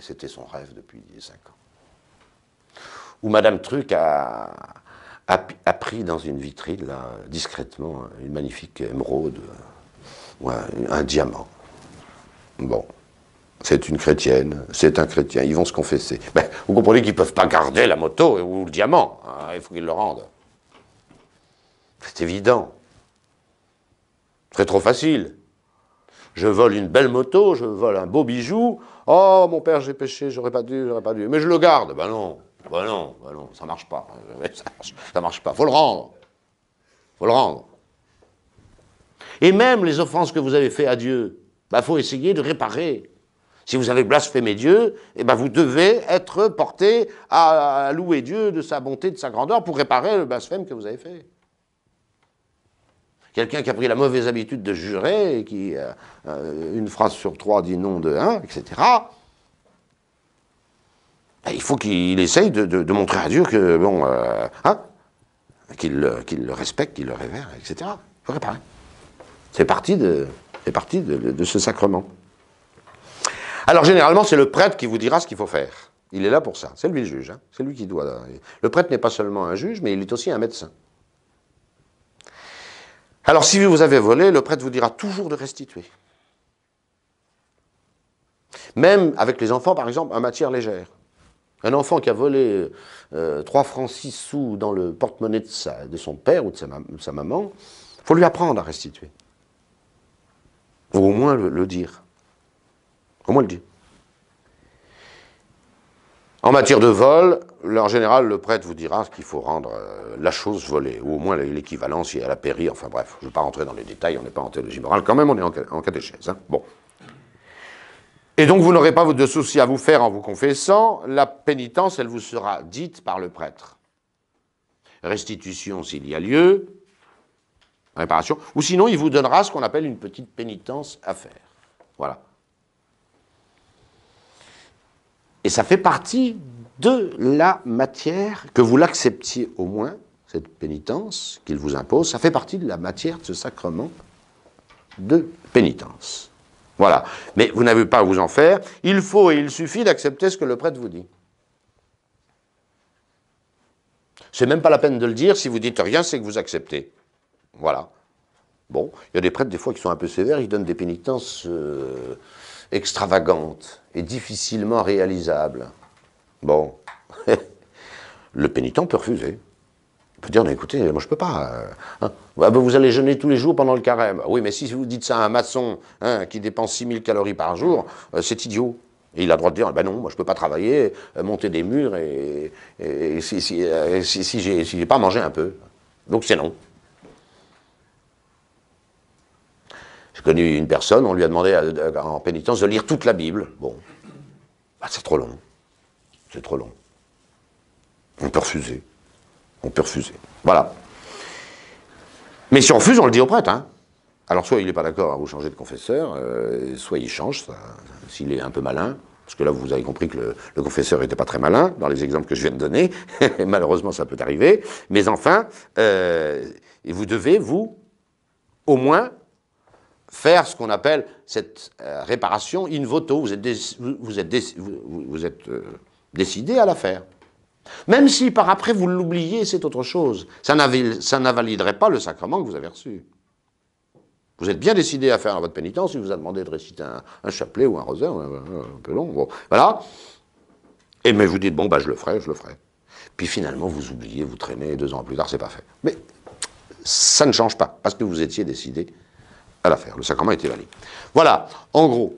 C'était son rêve depuis 5 ans. Où Madame Truc a, pris dans une vitrine, là, discrètement, une magnifique émeraude euh, ou un, diamant. Bon, c'est une chrétienne, c'est un chrétien, ils vont se confesser. Ben, vous comprenez qu'ils ne peuvent pas garder la moto ou le diamant, hein, il faut qu'ils le rendent. C'est évident. C'est trop facile. Je vole une belle moto, je vole un beau bijou, Oh, mon père, j'ai péché, j'aurais pas dû, j'aurais pas dû. Mais je le garde. Ben non, ben non, ben non, ça marche pas. Ça marche, marche pas. Faut le rendre. Faut le rendre. Et même les offenses que vous avez faites à Dieu, il ben, faut essayer de réparer. Si vous avez blasphémé Dieu, eh ben vous devez être porté à louer Dieu de sa bonté, de sa grandeur pour réparer le blasphème que vous avez fait. Quelqu'un qui a pris la mauvaise habitude de jurer, et qui, euh, euh, une phrase sur trois, dit non de un, etc. Ben, il faut qu'il essaye de, montrer à Dieu que, bon, euh, hein, qu'il le respecte, qu'il le révère, etc. Il faut réparer. C'est parti, de, partie de, de ce sacrement. Alors généralement, c'est le prêtre qui vous dira ce qu'il faut faire. Il est là pour ça. C'est lui le juge. Hein. C'est lui qui doit. Le prêtre n'est pas seulement un juge, mais il est aussi un médecin. Alors si vous avez volé, le prêtre vous dira toujours de restituer. Même avec les enfants, par exemple, en matière légère. Un enfant qui a volé euh, trois 3 francs 6 sous dans le porte-monnaie de, son père ou de sa, maman, il faut lui apprendre à restituer. Ou au moins le, le dire. Au moins le dire. En matière de vol, en général, le prêtre vous dira qu'il faut rendre euh, la chose volée, ou au moins l'équivalent si elle a péri, enfin bref, je ne vais pas rentrer dans les détails, on n'est pas en théologie morale, quand même on est en, catéchèse. Hein. Bon. Et donc vous n'aurez pas de souci à vous faire en vous confessant, la pénitence, elle vous sera dite par le prêtre. Restitution s'il y a lieu, réparation, ou sinon il vous donnera ce qu'on appelle une petite pénitence à faire. Voilà. Et ça fait partie de la matière, que vous l'acceptiez au moins, cette pénitence qu'il vous impose, ça fait partie de la matière de ce sacrement de pénitence. Voilà. Mais vous n'avez pas à vous en faire. Il faut et il suffit d'accepter ce que le prêtre vous dit. C'est même pas la peine de le dire. Si vous dites rien, c'est que vous acceptez. Voilà. Bon, il y a des prêtres, des fois, qui sont un peu sévères, ils donnent des pénitences. Euh, extravagante et difficilement réalisable. Bon, le pénitent peut refuser. Il peut dire, écoutez, moi je peux pas. Euh, hein. ah, ben, vous allez jeûner tous les jours pendant le carême. Ah oui, mais si vous dites ça à un maçon hein, qui dépense 6000 calories par jour, euh, c'est idiot. Et il a le droit de dire, ben non, moi je peux pas travailler, euh, monter des murs, et, si, si, n'ai si pas mangé un peu. Donc c'est non. connu une personne, on lui a demandé en pénitence de lire toute la Bible. Bon, ah, c'est trop long. C'est trop long. On peut refuser. On peut refuser. Voilà. Mais si on refuse, on le dit au prêtre. Hein. Alors soit il n'est pas d'accord à vous changer de confesseur, euh, soit il change, s'il est un peu malin. Parce que là, vous avez compris que le, confesseur n'était pas très malin, dans les exemples que je viens de donner. Malheureusement, ça peut arriver. Mais enfin, euh, vous devez, vous, au moins, faire ce qu'on appelle cette euh, réparation in voto. Vous êtes, vous êtes, vous, êtes euh, décidé à la faire. Même si par après vous l'oubliez, c'est autre chose. Ça n'invaliderait pas le sacrement que vous avez reçu. Vous êtes bien décidé à faire votre pénitence, si vous a demandé de réciter un, chapelet ou un rosaire, un, peu long, bon, voilà. Et mais vous dites, bon, bah, je le ferai, je le ferai. Puis finalement, vous oubliez, vous traînez, deux ans plus tard, c'est pas fait. Mais ça ne change pas, parce que vous étiez décidé à l'affaire. Le sacrement était valide. Voilà, en gros.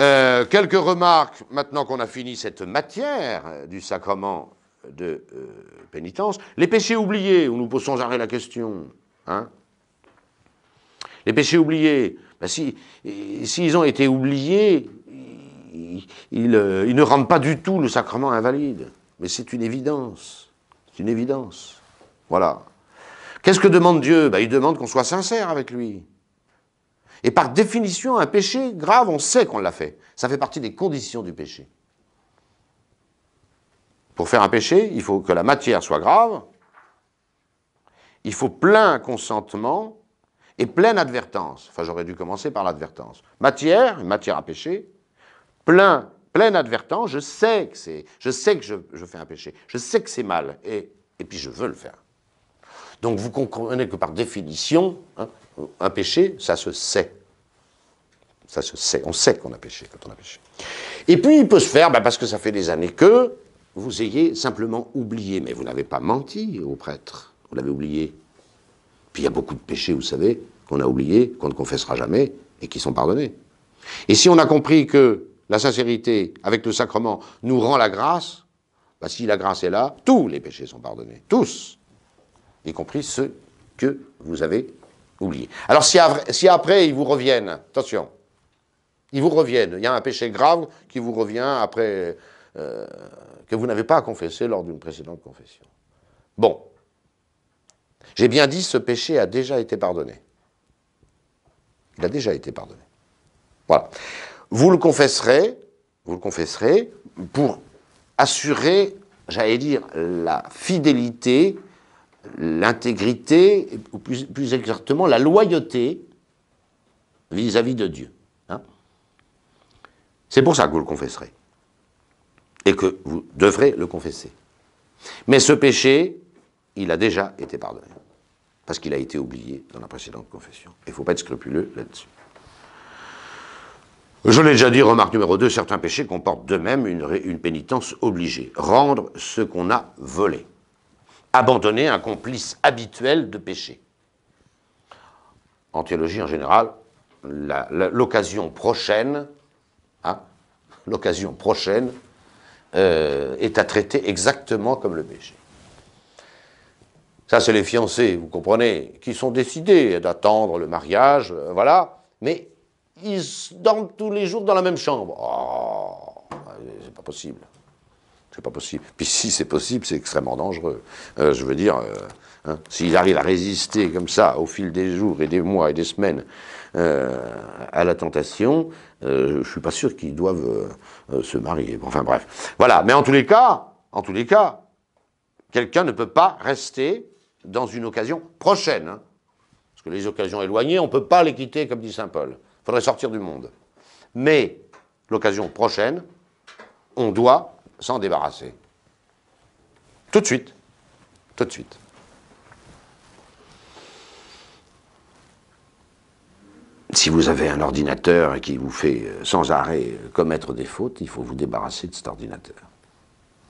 Euh, quelques remarques maintenant qu'on a fini cette matière euh, du sacrement de euh, pénitence. Les péchés oubliés, où nous posons jamais la question. Hein. les péchés oubliés, ben s'ils si, ont été oubliés, ils, ne rendent pas du tout le sacrement invalide. Mais c'est une évidence. C'est une évidence. Voilà. Qu'est-ce que demande Dieu ben, Il demande qu'on soit sincère avec lui. Et par définition, un péché grave, on sait qu'on l'a fait. Ça fait partie des conditions du péché. Pour faire un péché, il faut que la matière soit grave, il faut plein consentement et pleine advertence. Enfin, j'aurais dû commencer par l'advertence. Matière, matière à péché, plein, pleine advertence, je sais que c'est, je sais que je, fais un péché, je sais que c'est mal, et, et puis je veux le faire. Donc vous comprenez que par définition, hein, un péché, ça se sait. Ça se sait. On sait qu'on a péché quand on a péché. Et puis, il peut se faire, bah, parce que ça fait des années que vous ayez simplement oublié. Mais vous n'avez pas menti au prêtre. Vous l'avez oublié. Puis il y a beaucoup de péchés, vous savez, qu'on a oubliés, qu'on ne confessera jamais et qui sont pardonnés. Et si on a compris que la sincérité, avec le sacrement, nous rend la grâce, bah, si la grâce est là, tous les péchés sont pardonnés. Tous. Y compris ceux que vous avez alors si, après ils vous reviennent, attention, ils vous reviennent, il y a un péché grave qui vous revient après euh, que vous n'avez pas confessé lors d'une précédente confession. Bon, j'ai bien dit, ce péché a déjà été pardonné. Il a déjà été pardonné. Voilà. Vous le confesserez, vous le confesserez pour assurer, j'allais dire, la fidélité l'intégrité, ou plus, exactement la loyauté vis-à-vis de Dieu. Hein. C'est pour ça que vous le confesserez et que vous devrez le confesser. Mais ce péché, il a déjà été pardonné, parce qu'il a été oublié dans la précédente confession. Il ne faut pas être scrupuleux là-dessus. Je l'ai déjà dit, remarque numéro 2, certains péchés comportent de même une pénitence obligée, rendre ce qu'on a volé abandonner un complice habituel de péché. En théologie en général, l'occasion prochaine, hein, l'occasion prochaine euh, est à traiter exactement comme le péché. Ça, c'est les fiancés, vous comprenez, qui sont décidés d'attendre le mariage, euh, voilà, mais ils dorment tous les jours dans la même chambre. Oh, c'est pas possible. C'est pas possible. Puis si c'est possible, c'est extrêmement dangereux. Euh, je veux dire, euh, hein, s'il arrive à résister comme ça au fil des jours et des mois et des semaines euh, à la tentation, je suis pas sûr qu'ils doivent se marier. Enfin bref. Voilà. Mais en tous les cas, en tous les cas, quelqu'un ne peut pas rester dans une occasion prochaine. Hein. parce que les occasions éloignées, on ne peut pas les quitter, comme dit saint Paul. Il faudrait sortir du monde. Mais l'occasion prochaine, on doit s'en débarrasser. Tout de suite. Tout de suite. Si vous avez un ordinateur qui vous fait euh, sans arrêt euh, commettre des fautes, il faut vous débarrasser de cet ordinateur.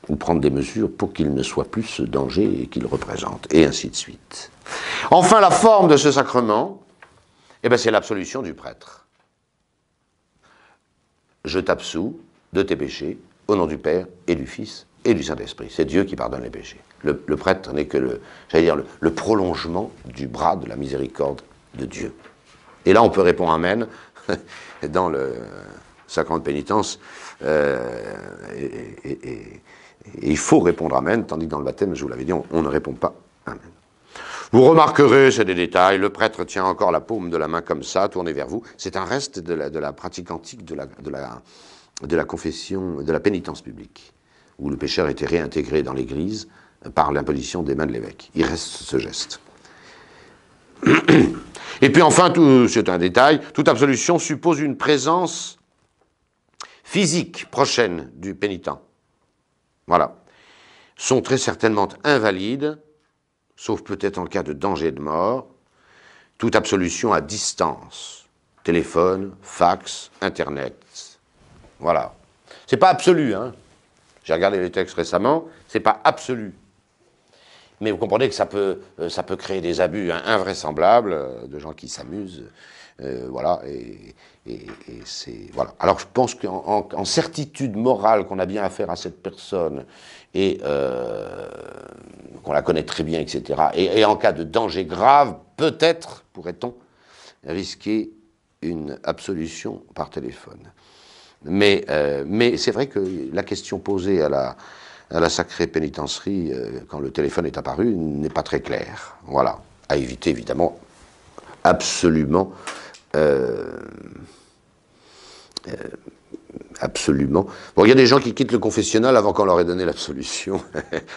Ou prendre des mesures pour qu'il ne soit plus ce danger qu'il représente, et ainsi de suite. Enfin, la forme de ce sacrement, eh ben, c'est l'absolution du prêtre. Je t'absous de tes péchés au nom du Père et du Fils et du Saint-Esprit. C'est Dieu qui pardonne les péchés. Le, prêtre n'est que le, dire, le, prolongement du bras de la miséricorde de Dieu. Et là, on peut répondre Amen dans le sacrement de pénitence. Euh, et, il faut répondre Amen, tandis que dans le baptême, je vous l'avais dit, on, ne répond pas Amen. Vous remarquerez, c'est des détails, le prêtre tient encore la paume de la main comme ça, tournée vers vous. C'est un reste de la, pratique antique de la, de la confession, de la pénitence publique, où le pécheur était réintégré dans l'Église par l'imposition des mains de l'évêque. Il reste ce geste. Et puis enfin, c'est un détail, toute absolution suppose une présence physique prochaine du pénitent. Voilà. Sont très certainement invalides, sauf peut-être en cas de danger de mort, toute absolution à distance, téléphone, fax, Internet, voilà. C'est pas absolu, hein. J'ai regardé les textes récemment, c'est pas absolu. Mais vous comprenez que ça peut, euh, créer des abus invraisemblables euh, de gens qui s'amusent. Euh, voilà, et, c'est. Voilà. Alors je pense qu'en certitude morale qu'on a bien affaire à cette personne et qu'on la connaît très bien, etc. et en cas de danger grave, peut-être pourrait-on risquer une absolution par téléphone. Mais, euh, mais c'est vrai que la question posée à la, sacrée pénitencerie, euh, quand le téléphone est apparu, n'est pas très claire. Voilà. À éviter, évidemment, absolument. Euh, absolument. Bon, il y a des gens qui quittent le confessionnal avant qu'on leur ait donné l'absolution.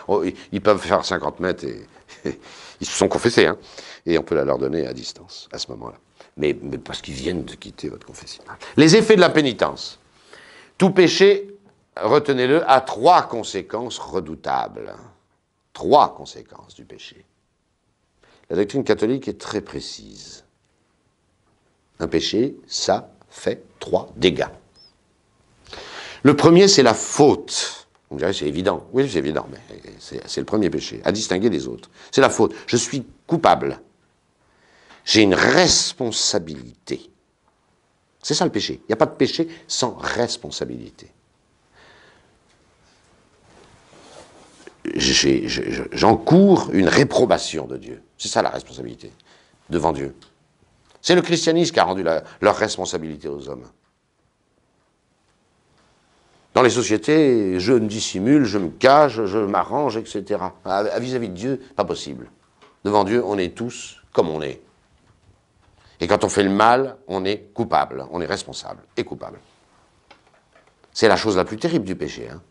Oh, ils peuvent faire 50 mètres et ils se sont confessés, hein. Et on peut la leur donner à distance, à ce moment-là. mais, parce qu'ils viennent de quitter votre confessionnal. Les effets de la pénitence. Tout péché, retenez-le, a trois conséquences redoutables. Trois conséquences du péché. La doctrine catholique est très précise. Un péché, ça fait trois dégâts. Le premier, c'est la faute. Vous me direz, c'est évident. Oui, c'est évident, mais c'est le premier péché, à distinguer des autres. C'est la faute. Je suis coupable. J'ai une responsabilité. C'est ça le péché. Il n'y a pas de péché sans responsabilité. J'encours une réprobation de Dieu. C'est ça la responsabilité devant Dieu. C'est le christianisme qui a rendu la, leur responsabilité aux hommes. Dans les sociétés, je me dissimule, je me cache, je m'arrange, etc. Ah, vis à -vis de Dieu, pas possible. Devant Dieu, on est tous comme on est. Et quand on fait le mal, on est coupable, on est responsable et coupable. C'est la chose la plus terrible du péché. Hein.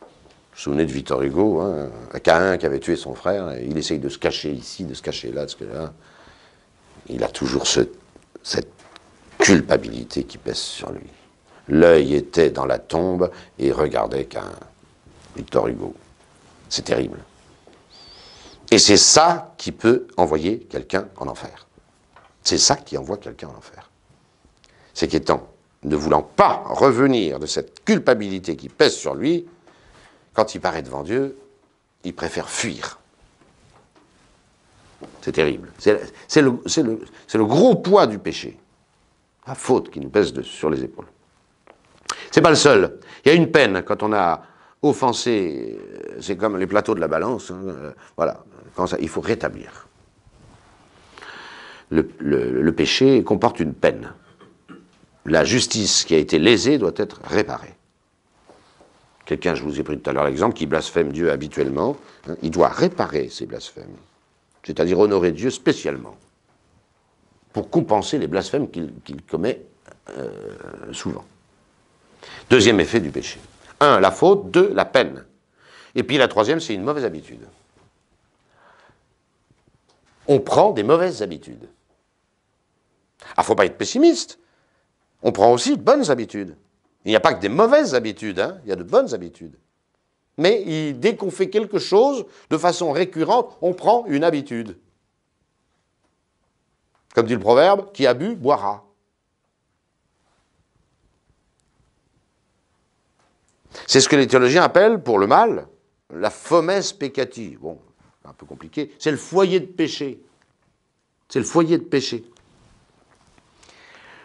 Vous vous souvenez de Victor Hugo, hein, Cain qui avait tué son frère, il essaye de se cacher ici, de se cacher là, de que là. Il a toujours cette culpabilité qui pèse sur lui. L'œil était dans la tombe et regardait Cain. Victor Hugo. C'est terrible. Et c'est ça qui peut envoyer quelqu'un en enfer. C'est ça qui envoie quelqu'un en enfer. C'est qu'étant ne voulant pas revenir de cette culpabilité qui pèse sur lui, quand il paraît devant Dieu, il préfère fuir. C'est terrible. C'est le, gros poids du péché, la faute qui nous pèse sur les épaules. C'est pas le seul. Il y a une peine quand on a offensé, euh, c'est comme les plateaux de la balance, hein, euh, voilà, il faut rétablir le, péché comporte une peine. La justice qui a été lésée doit être réparée. Quelqu'un, je vous ai pris tout à l'heure l'exemple, qui blasphème Dieu habituellement, hein, il doit réparer ses blasphèmes, c'est-à-dire honorer Dieu spécialement, pour compenser les blasphèmes qu'il commet euh, souvent. Deuxième effet du péché. Un, la faute. Deux, la peine. Et puis la troisième, c'est une mauvaise habitude. On prend des mauvaises habitudes. Ah, faut pas être pessimiste. On prend aussi de bonnes habitudes. Il n'y a pas que des mauvaises habitudes, hein. il y a de bonnes habitudes. Mais dès qu'on fait quelque chose de façon récurrente, on prend une habitude. Comme dit le proverbe, qui a bu, boira. C'est ce que les théologiens appellent, pour le mal, la fomes peccati. Bon, un peu compliqué. C'est le foyer de péché. C'est le foyer de péché.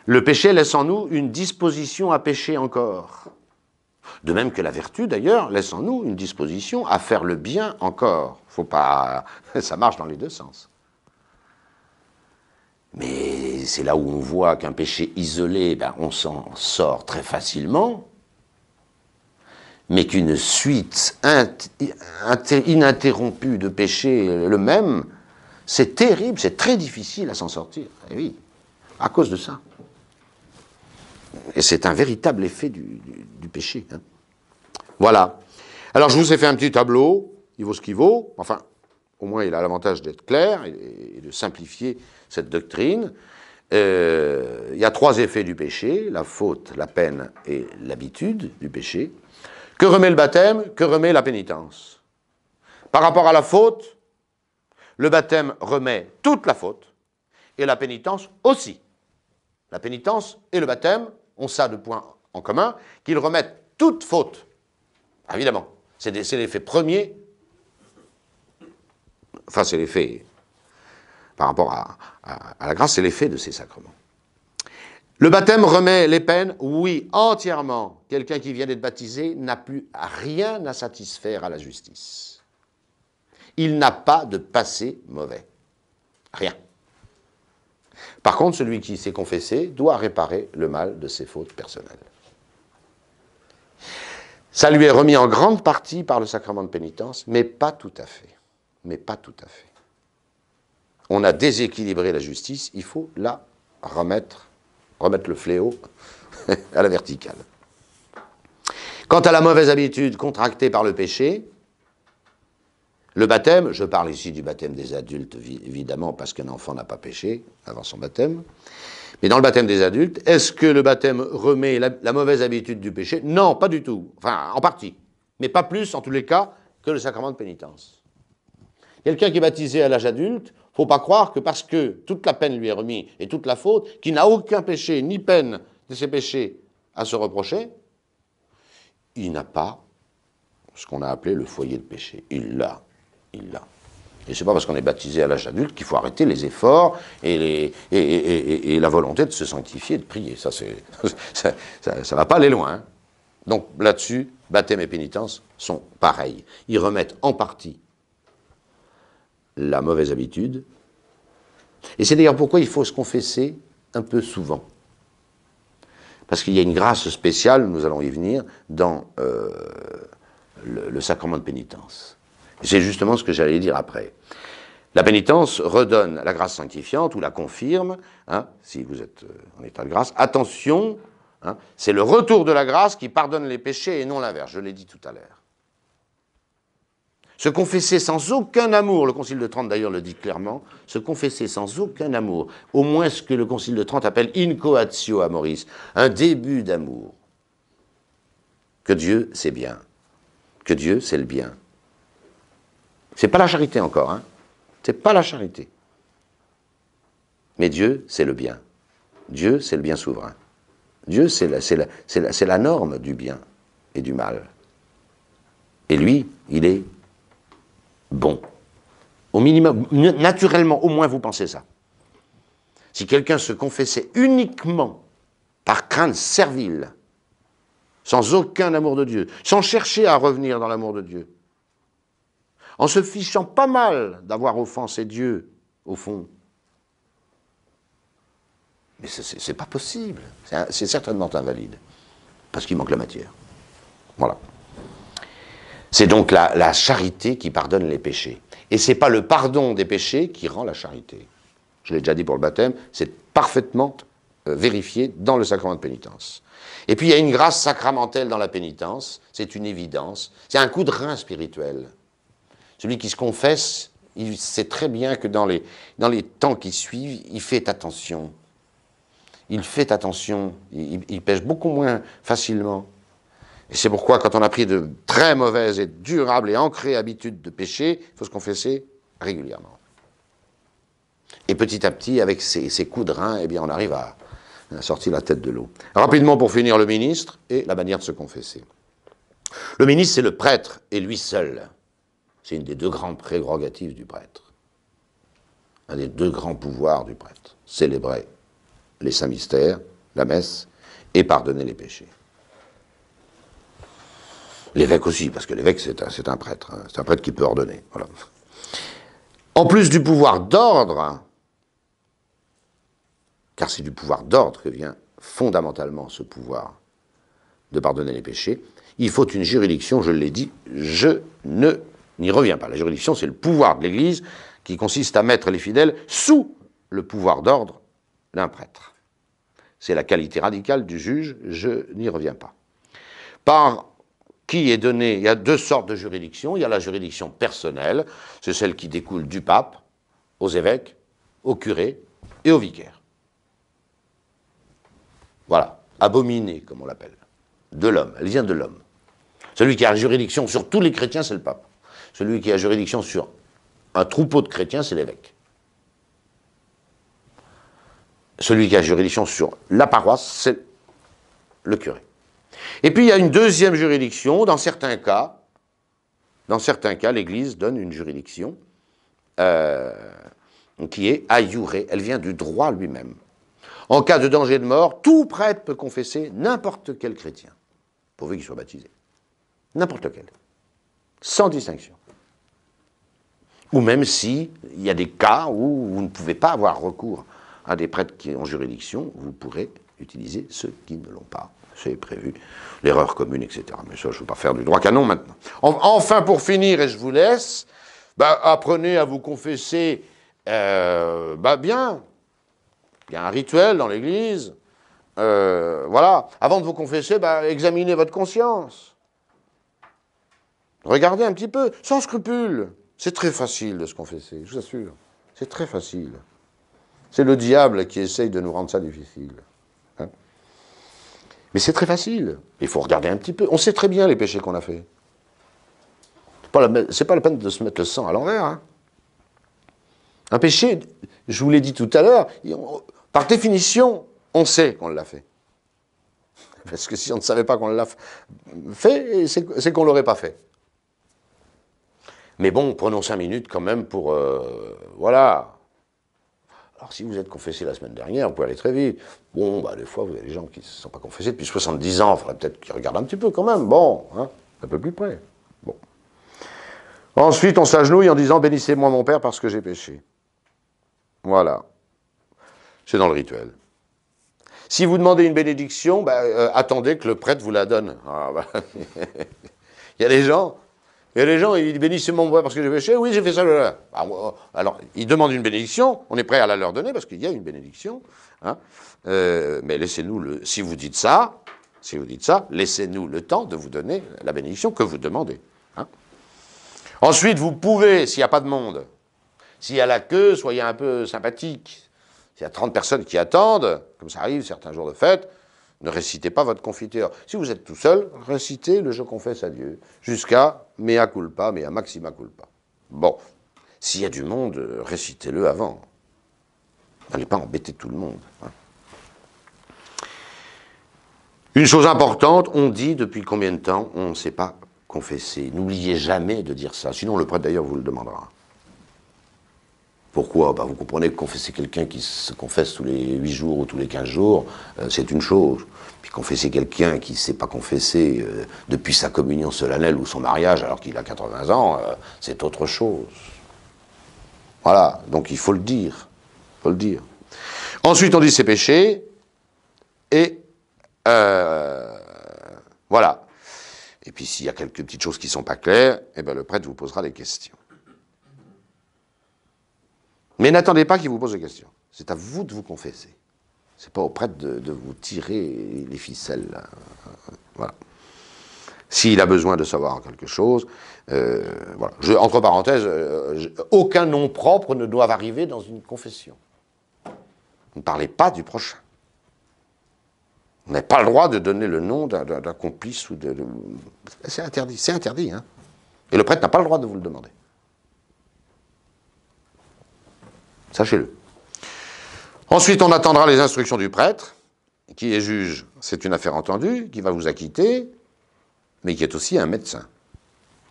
Le péché laisse en nous une disposition à pécher encore. De même que la vertu, d'ailleurs, laisse en nous une disposition à faire le bien encore. Faut pas. Ça marche dans les deux sens. Mais c'est là où on voit qu'un péché isolé, ben, on s'en sort très facilement, mais qu'une suite ininterrompue de péchés le même, c'est terrible, c'est très difficile à s'en sortir. Et eh oui, à cause de ça. Et c'est un véritable effet du, péché. Hein. Voilà. Alors je vous ai fait un petit tableau, il vaut ce qu'il vaut, enfin, au moins il a l'avantage d'être clair et, de simplifier cette doctrine. Euh, il y a trois effets du péché, la faute, la peine et l'habitude du péché. Que remet le baptême Que remet la pénitence Par rapport à la faute, le baptême remet toute la faute et la pénitence aussi. La pénitence et le baptême ont ça de points en commun, qu'ils remettent toute faute, ah, évidemment, c'est l'effet premier, enfin c'est l'effet par rapport à, à la grâce, c'est l'effet de ces sacrements. Le baptême remet les peines Oui, entièrement. Quelqu'un qui vient d'être baptisé n'a plus rien à satisfaire à la justice. Il n'a pas de passé mauvais. Rien. Par contre, celui qui s'est confessé doit réparer le mal de ses fautes personnelles. Ça lui est remis en grande partie par le sacrement de pénitence, mais pas tout à fait. Mais pas tout à fait. On a déséquilibré la justice, il faut la remettre, remettre le fléau à la verticale. Quant à la mauvaise habitude contractée par le péché, le baptême, je parle ici du baptême des adultes, évidemment, parce qu'un enfant n'a pas péché avant son baptême. Mais dans le baptême des adultes, est-ce que le baptême remet la, mauvaise habitude du péché Non, pas du tout. Enfin, en partie. Mais pas plus, en tous les cas, que le sacrement de pénitence. Quelqu'un qui est baptisé à l'âge adulte, ne faut pas croire que parce que toute la peine lui est remise et toute la faute, qu'il n'a aucun péché ni peine de ses péchés à se reprocher, il n'a pas ce qu'on a appelé le foyer de péché. Il l'a il l'a. Et n'est pas parce qu'on est baptisé à l'âge adulte qu'il faut arrêter les efforts et, la volonté de se sanctifier, de prier. Ça, ça, va pas aller loin. Hein. Donc là-dessus, baptême et pénitence sont pareils. Ils remettent en partie la mauvaise habitude. Et c'est d'ailleurs pourquoi il faut se confesser un peu souvent. Parce qu'il y a une grâce spéciale, nous allons y venir, dans euh, le sacrement de pénitence. C'est justement ce que j'allais dire après. La pénitence redonne la grâce sanctifiante ou la confirme, hein, si vous êtes euh, en état de grâce. Attention, hein, c'est le retour de la grâce qui pardonne les péchés et non l'inverse, je l'ai dit tout à l'heure. Se confesser sans aucun amour, le Concile de Trente d'ailleurs le dit clairement, se confesser sans aucun amour, au moins ce que le Concile de Trente appelle incoatio amoris, un début d'amour. Que Dieu, c'est bien. Que Dieu, c'est le bien. C'est pas la charité encore, hein. C'est pas la charité. Mais Dieu, c'est le bien. Dieu, c'est le bien souverain. Dieu, c'est la, la, norme du bien et du mal. Et lui, il est bon. Au minimum, naturellement, au moins, vous pensez ça. Si quelqu'un se confessait uniquement par crainte servile, sans aucun amour de Dieu, sans chercher à revenir dans l'amour de Dieu, en se fichant pas mal d'avoir offensé Dieu, au fond. Mais ce n'est pas possible. C'est certainement invalide. Parce qu'il manque la matière. Voilà. C'est donc la, charité qui pardonne les péchés. Et ce n'est pas le pardon des péchés qui rend la charité. Je l'ai déjà dit pour le baptême, c'est parfaitement euh, vérifié dans le sacrement de pénitence. Et puis il y a une grâce sacramentelle dans la pénitence, c'est une évidence, c'est un coup de rein spirituel. Celui qui se confesse, il sait très bien que dans les, dans les temps qui suivent, il fait attention. Il fait attention, il, pêche beaucoup moins facilement. Et c'est pourquoi quand on a pris de très mauvaises et durables et ancrées habitudes de péché, il faut se confesser régulièrement. Et petit à petit, avec ces, ces coups de rein, eh bien, on arrive à, à sortir la tête de l'eau. Rapidement, pour finir, le ministre et la manière de se confesser. Le ministre, c'est le prêtre, et lui seul. C'est une des deux grandes prérogatives du prêtre. Un des deux grands pouvoirs du prêtre. Célébrer les saints mystères, la messe, et pardonner les péchés. L'évêque aussi, parce que l'évêque, c'est un, prêtre. Hein. C'est un prêtre qui peut ordonner. En plus du pouvoir d'ordre, hein, car c'est du pouvoir d'ordre que vient fondamentalement ce pouvoir de pardonner les péchés, il faut une juridiction, je l'ai dit, je ne n'y revient pas. La juridiction, c'est le pouvoir de l'Église qui consiste à mettre les fidèles sous le pouvoir d'ordre d'un prêtre. C'est la qualité radicale du juge, je n'y reviens pas. Par qui est donné, il y a deux sortes de juridictions. Il y a la juridiction personnelle, c'est celle qui découle du pape, aux évêques, aux curés et aux vicaires. Voilà, abominée, comme on l'appelle, de l'homme, elle vient de l'homme. Celui qui a la juridiction sur tous les chrétiens, c'est le pape. Celui qui a juridiction sur un troupeau de chrétiens, c'est l'évêque. Celui qui a juridiction sur la paroisse, c'est le curé. Et puis il y a une deuxième juridiction, dans certains cas, dans certains cas, l'Église donne une juridiction euh, qui est ayurée, elle vient du droit lui-même. En cas de danger de mort, tout prêtre peut confesser n'importe quel chrétien, pourvu qu'il soit baptisé. N'importe quel. Sans distinction ou même s'il il y a des cas où vous ne pouvez pas avoir recours à des prêtres qui ont juridiction, vous pourrez utiliser ceux qui ne l'ont pas. C'est prévu, l'erreur commune, etc. Mais ça, je ne veux pas faire du droit canon maintenant. enfin, pour finir, et je vous laisse, bah, apprenez à vous confesser euh, bah, bien. Il y a un rituel dans l'Église. Euh, voilà. Avant de vous confesser, bah, examinez votre conscience. Regardez un petit peu, sans scrupule. C'est très facile de se confesser, je vous assure. C'est très facile. C'est le diable qui essaye de nous rendre ça difficile. Hein. Mais c'est très facile. Il faut regarder un petit peu. On sait très bien les péchés qu'on a faits. C'est pas la peine de se mettre le sang à l'envers. Hein. Un péché, je vous l'ai dit tout à l'heure, par définition, on sait qu'on l'a fait. Parce que si on ne savait pas qu'on l'a fait, c'est qu'on ne l'aurait pas fait. Mais bon, prenons cinq minutes quand même pour... Euh, voilà. Alors si vous êtes confessé la semaine dernière, vous pouvez aller très vite. Bon, bah, des fois, vous avez des gens qui ne se sont pas confessés depuis 70 ans. Il faudrait peut-être qu'ils regardent un petit peu quand même. Bon, hein, un peu plus près. Bon. Ensuite, on s'agenouille en disant « Bénissez-moi mon Père parce que j'ai péché ». Voilà. C'est dans le rituel. Si vous demandez une bénédiction, bah, euh, attendez que le prêtre vous la donne. Ah, bah. Il y a des gens, et les gens, ils bénissent mon bois parce que j'ai péché. Oui, j'ai fait ça. Là, ah, oh. Alors, ils demandent une bénédiction. On est prêt à la leur donner parce qu'il y a une bénédiction. Hein. Euh, mais laissez-nous le. Si vous dites ça, si vous dites ça, laissez-nous le temps de vous donner la bénédiction que vous demandez. Hein. Ensuite, vous pouvez, s'il n'y a pas de monde, s'il y a la queue, soyez un peu sympathique. S'il y a 30 personnes qui attendent, comme ça arrive certains jours de fête, ne récitez pas votre confiteur. Si vous êtes tout seul, récitez le Je confesse à Dieu, jusqu'à Mea culpa, Mea maxima culpa. Bon, s'il y a du monde, euh, récitez-le avant. N'allez pas embêter tout le monde. Hein. Une chose importante, on dit depuis combien de temps on ne sait pas confesser. N'oubliez jamais de dire ça, sinon le prêtre d'ailleurs vous le demandera. Pourquoi bah, Vous comprenez que confesser quelqu'un qui se confesse tous les 8 jours ou tous les 15 jours, euh, c'est une chose. Puis confesser quelqu'un qui ne s'est pas confessé euh, depuis sa communion solennelle ou son mariage alors qu'il a 80 ans, euh, c'est autre chose. Voilà, donc il faut le dire. faut le dire. Ensuite, on dit ses péchés, et euh, voilà. Et puis s'il y a quelques petites choses qui ne sont pas claires, eh ben, le prêtre vous posera des questions. Mais n'attendez pas qu'il vous pose des questions. C'est à vous de vous confesser. C'est pas au prêtre de, vous tirer les ficelles. Voilà. S'il a besoin de savoir quelque chose, euh, entre parenthèses, euh, aucun nom propre ne doit arriver dans une confession. ne parlez pas du prochain. Vous n'avez pas le droit de donner le nom d'un complice ou de... C'est interdit, c'est interdit. Hein Et le prêtre n'a pas le droit de vous le demander. Sachez-le. Ensuite, on attendra les instructions du prêtre, qui est juge, c'est une affaire entendue, qui va vous acquitter, mais qui est aussi un médecin.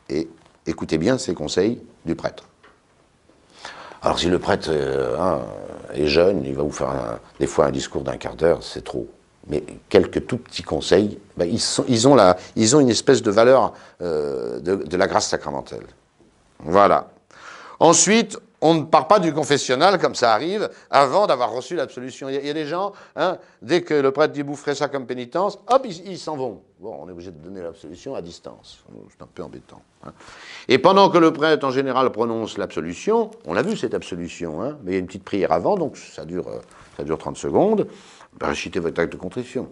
Et écoutez bien ces conseils du prêtre. Alors si le prêtre euh, hein, est jeune, il va vous faire des fois un discours d'un quart d'heure, c'est trop. Mais quelques tout petits conseils, ben, ils, sont, ont ils, une espèce de valeur euh, de, de la grâce sacramentelle. Voilà. Ensuite, on ne part pas du confessionnal, comme ça arrive, avant d'avoir reçu l'absolution. Il y, a des gens, hein, dès que le prêtre dit ferez ça comme pénitence, hop, ils s'en vont. Bon, on est obligé de donner l'absolution à distance. C'est un peu embêtant. Hein. Et pendant que le prêtre, en général, prononce l'absolution, on a vu cette absolution, hein, mais il y a une petite prière avant, donc ça dure, euh, ça dure 30 secondes, ben, votre acte de contrition.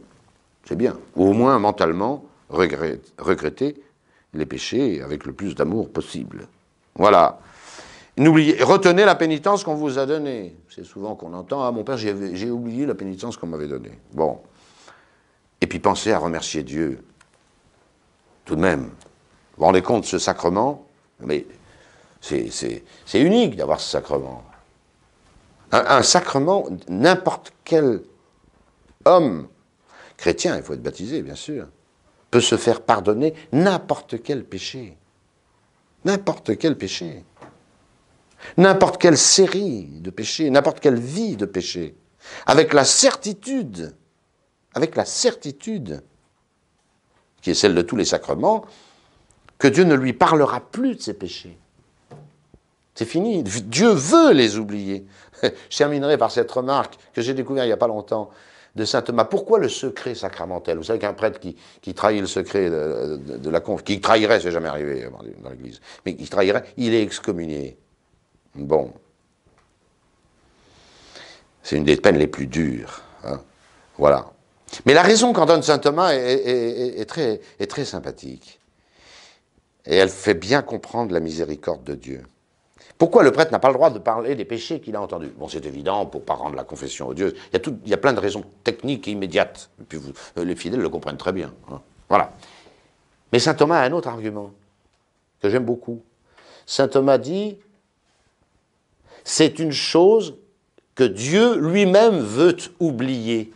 C'est bien. Ou au moins, mentalement, regrettez, regrettez les péchés avec le plus d'amour possible. Voilà. N'oubliez, retenez la pénitence qu'on vous a donnée. C'est souvent qu'on entend Ah, mon père, j'ai oublié la pénitence qu'on m'avait donnée. Bon. Et puis pensez à remercier Dieu. Tout de même. Vous vous rendez compte, ce sacrement Mais c'est unique d'avoir ce sacrement. un sacrement, n'importe quel homme, chrétien, il faut être baptisé, bien sûr, peut se faire pardonner n'importe quel péché. N'importe quel péché n'importe quelle série de péchés, n'importe quelle vie de péchés, avec la certitude, avec la certitude, qui est celle de tous les sacrements, que Dieu ne lui parlera plus de ses péchés. C'est fini. Dieu veut les oublier. Je terminerai par cette remarque que j'ai découverte il n'y a pas longtemps de saint Thomas. Pourquoi le secret sacramentel Vous savez qu'un prêtre qui, trahit le secret de, la conf, qui trahirait, c'est jamais arrivé euh, dans l'Église, mais qui trahirait, il est excommunié. Bon. C'est une des peines les plus dures. Hein. Voilà. Mais la raison qu'en donne saint Thomas est, très, sympathique. Et elle fait bien comprendre la miséricorde de Dieu. Pourquoi le prêtre n'a pas le droit de parler des péchés qu'il a entendus Bon, c'est évident, pour ne pas rendre la confession odieuse. Il y, a il y a plein de raisons techniques et immédiates. Et puis euh, les fidèles le comprennent très bien. Hein. Voilà. Mais saint Thomas a un autre argument que j'aime beaucoup. Saint Thomas dit c'est une chose que Dieu lui-même veut oublier.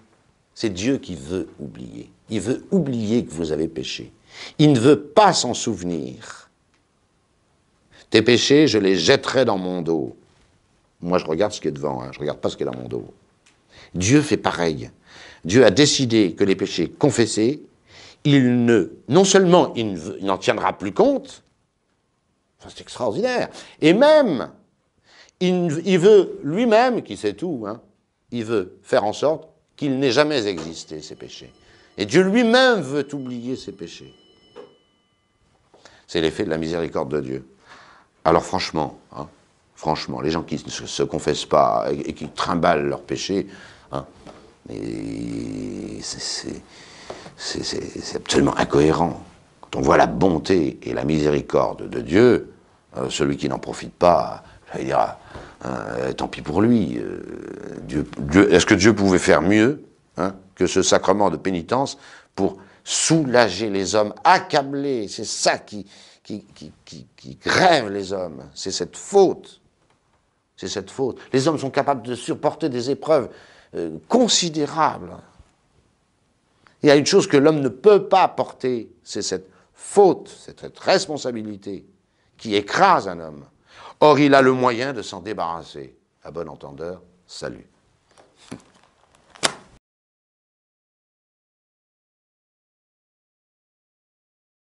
C'est Dieu qui veut oublier. Il veut oublier que vous avez péché. Il ne veut pas s'en souvenir. Tes péchés, je les jetterai dans mon dos. Moi, je regarde ce qui est devant, hein. je ne regarde pas ce qui est dans mon dos. Dieu fait pareil. Dieu a décidé que les péchés confessés, il ne, non seulement il n'en tiendra plus compte, c'est extraordinaire, et même, il, veut lui-même, qui sait tout, hein, il veut faire en sorte qu'il n'ait jamais existé, ses péchés. Et Dieu lui-même veut oublier ses péchés. C'est l'effet de la miséricorde de Dieu. Alors franchement, hein, franchement, les gens qui ne se confessent pas et, qui trimballent leurs péchés, hein, c'est absolument incohérent. Quand on voit la bonté et la miséricorde de Dieu, euh, celui qui n'en profite pas, il dira, euh, tant pis pour lui. Euh, est-ce que Dieu pouvait faire mieux hein, que ce sacrement de pénitence pour soulager les hommes, accablés C'est ça qui, grève les hommes. C'est cette faute. C'est cette faute. Les hommes sont capables de supporter des épreuves euh, considérables. Il y a une chose que l'homme ne peut pas porter, c'est cette faute, cette responsabilité qui écrase un homme. Or, il a le moyen de s'en débarrasser. À bon entendeur, salut.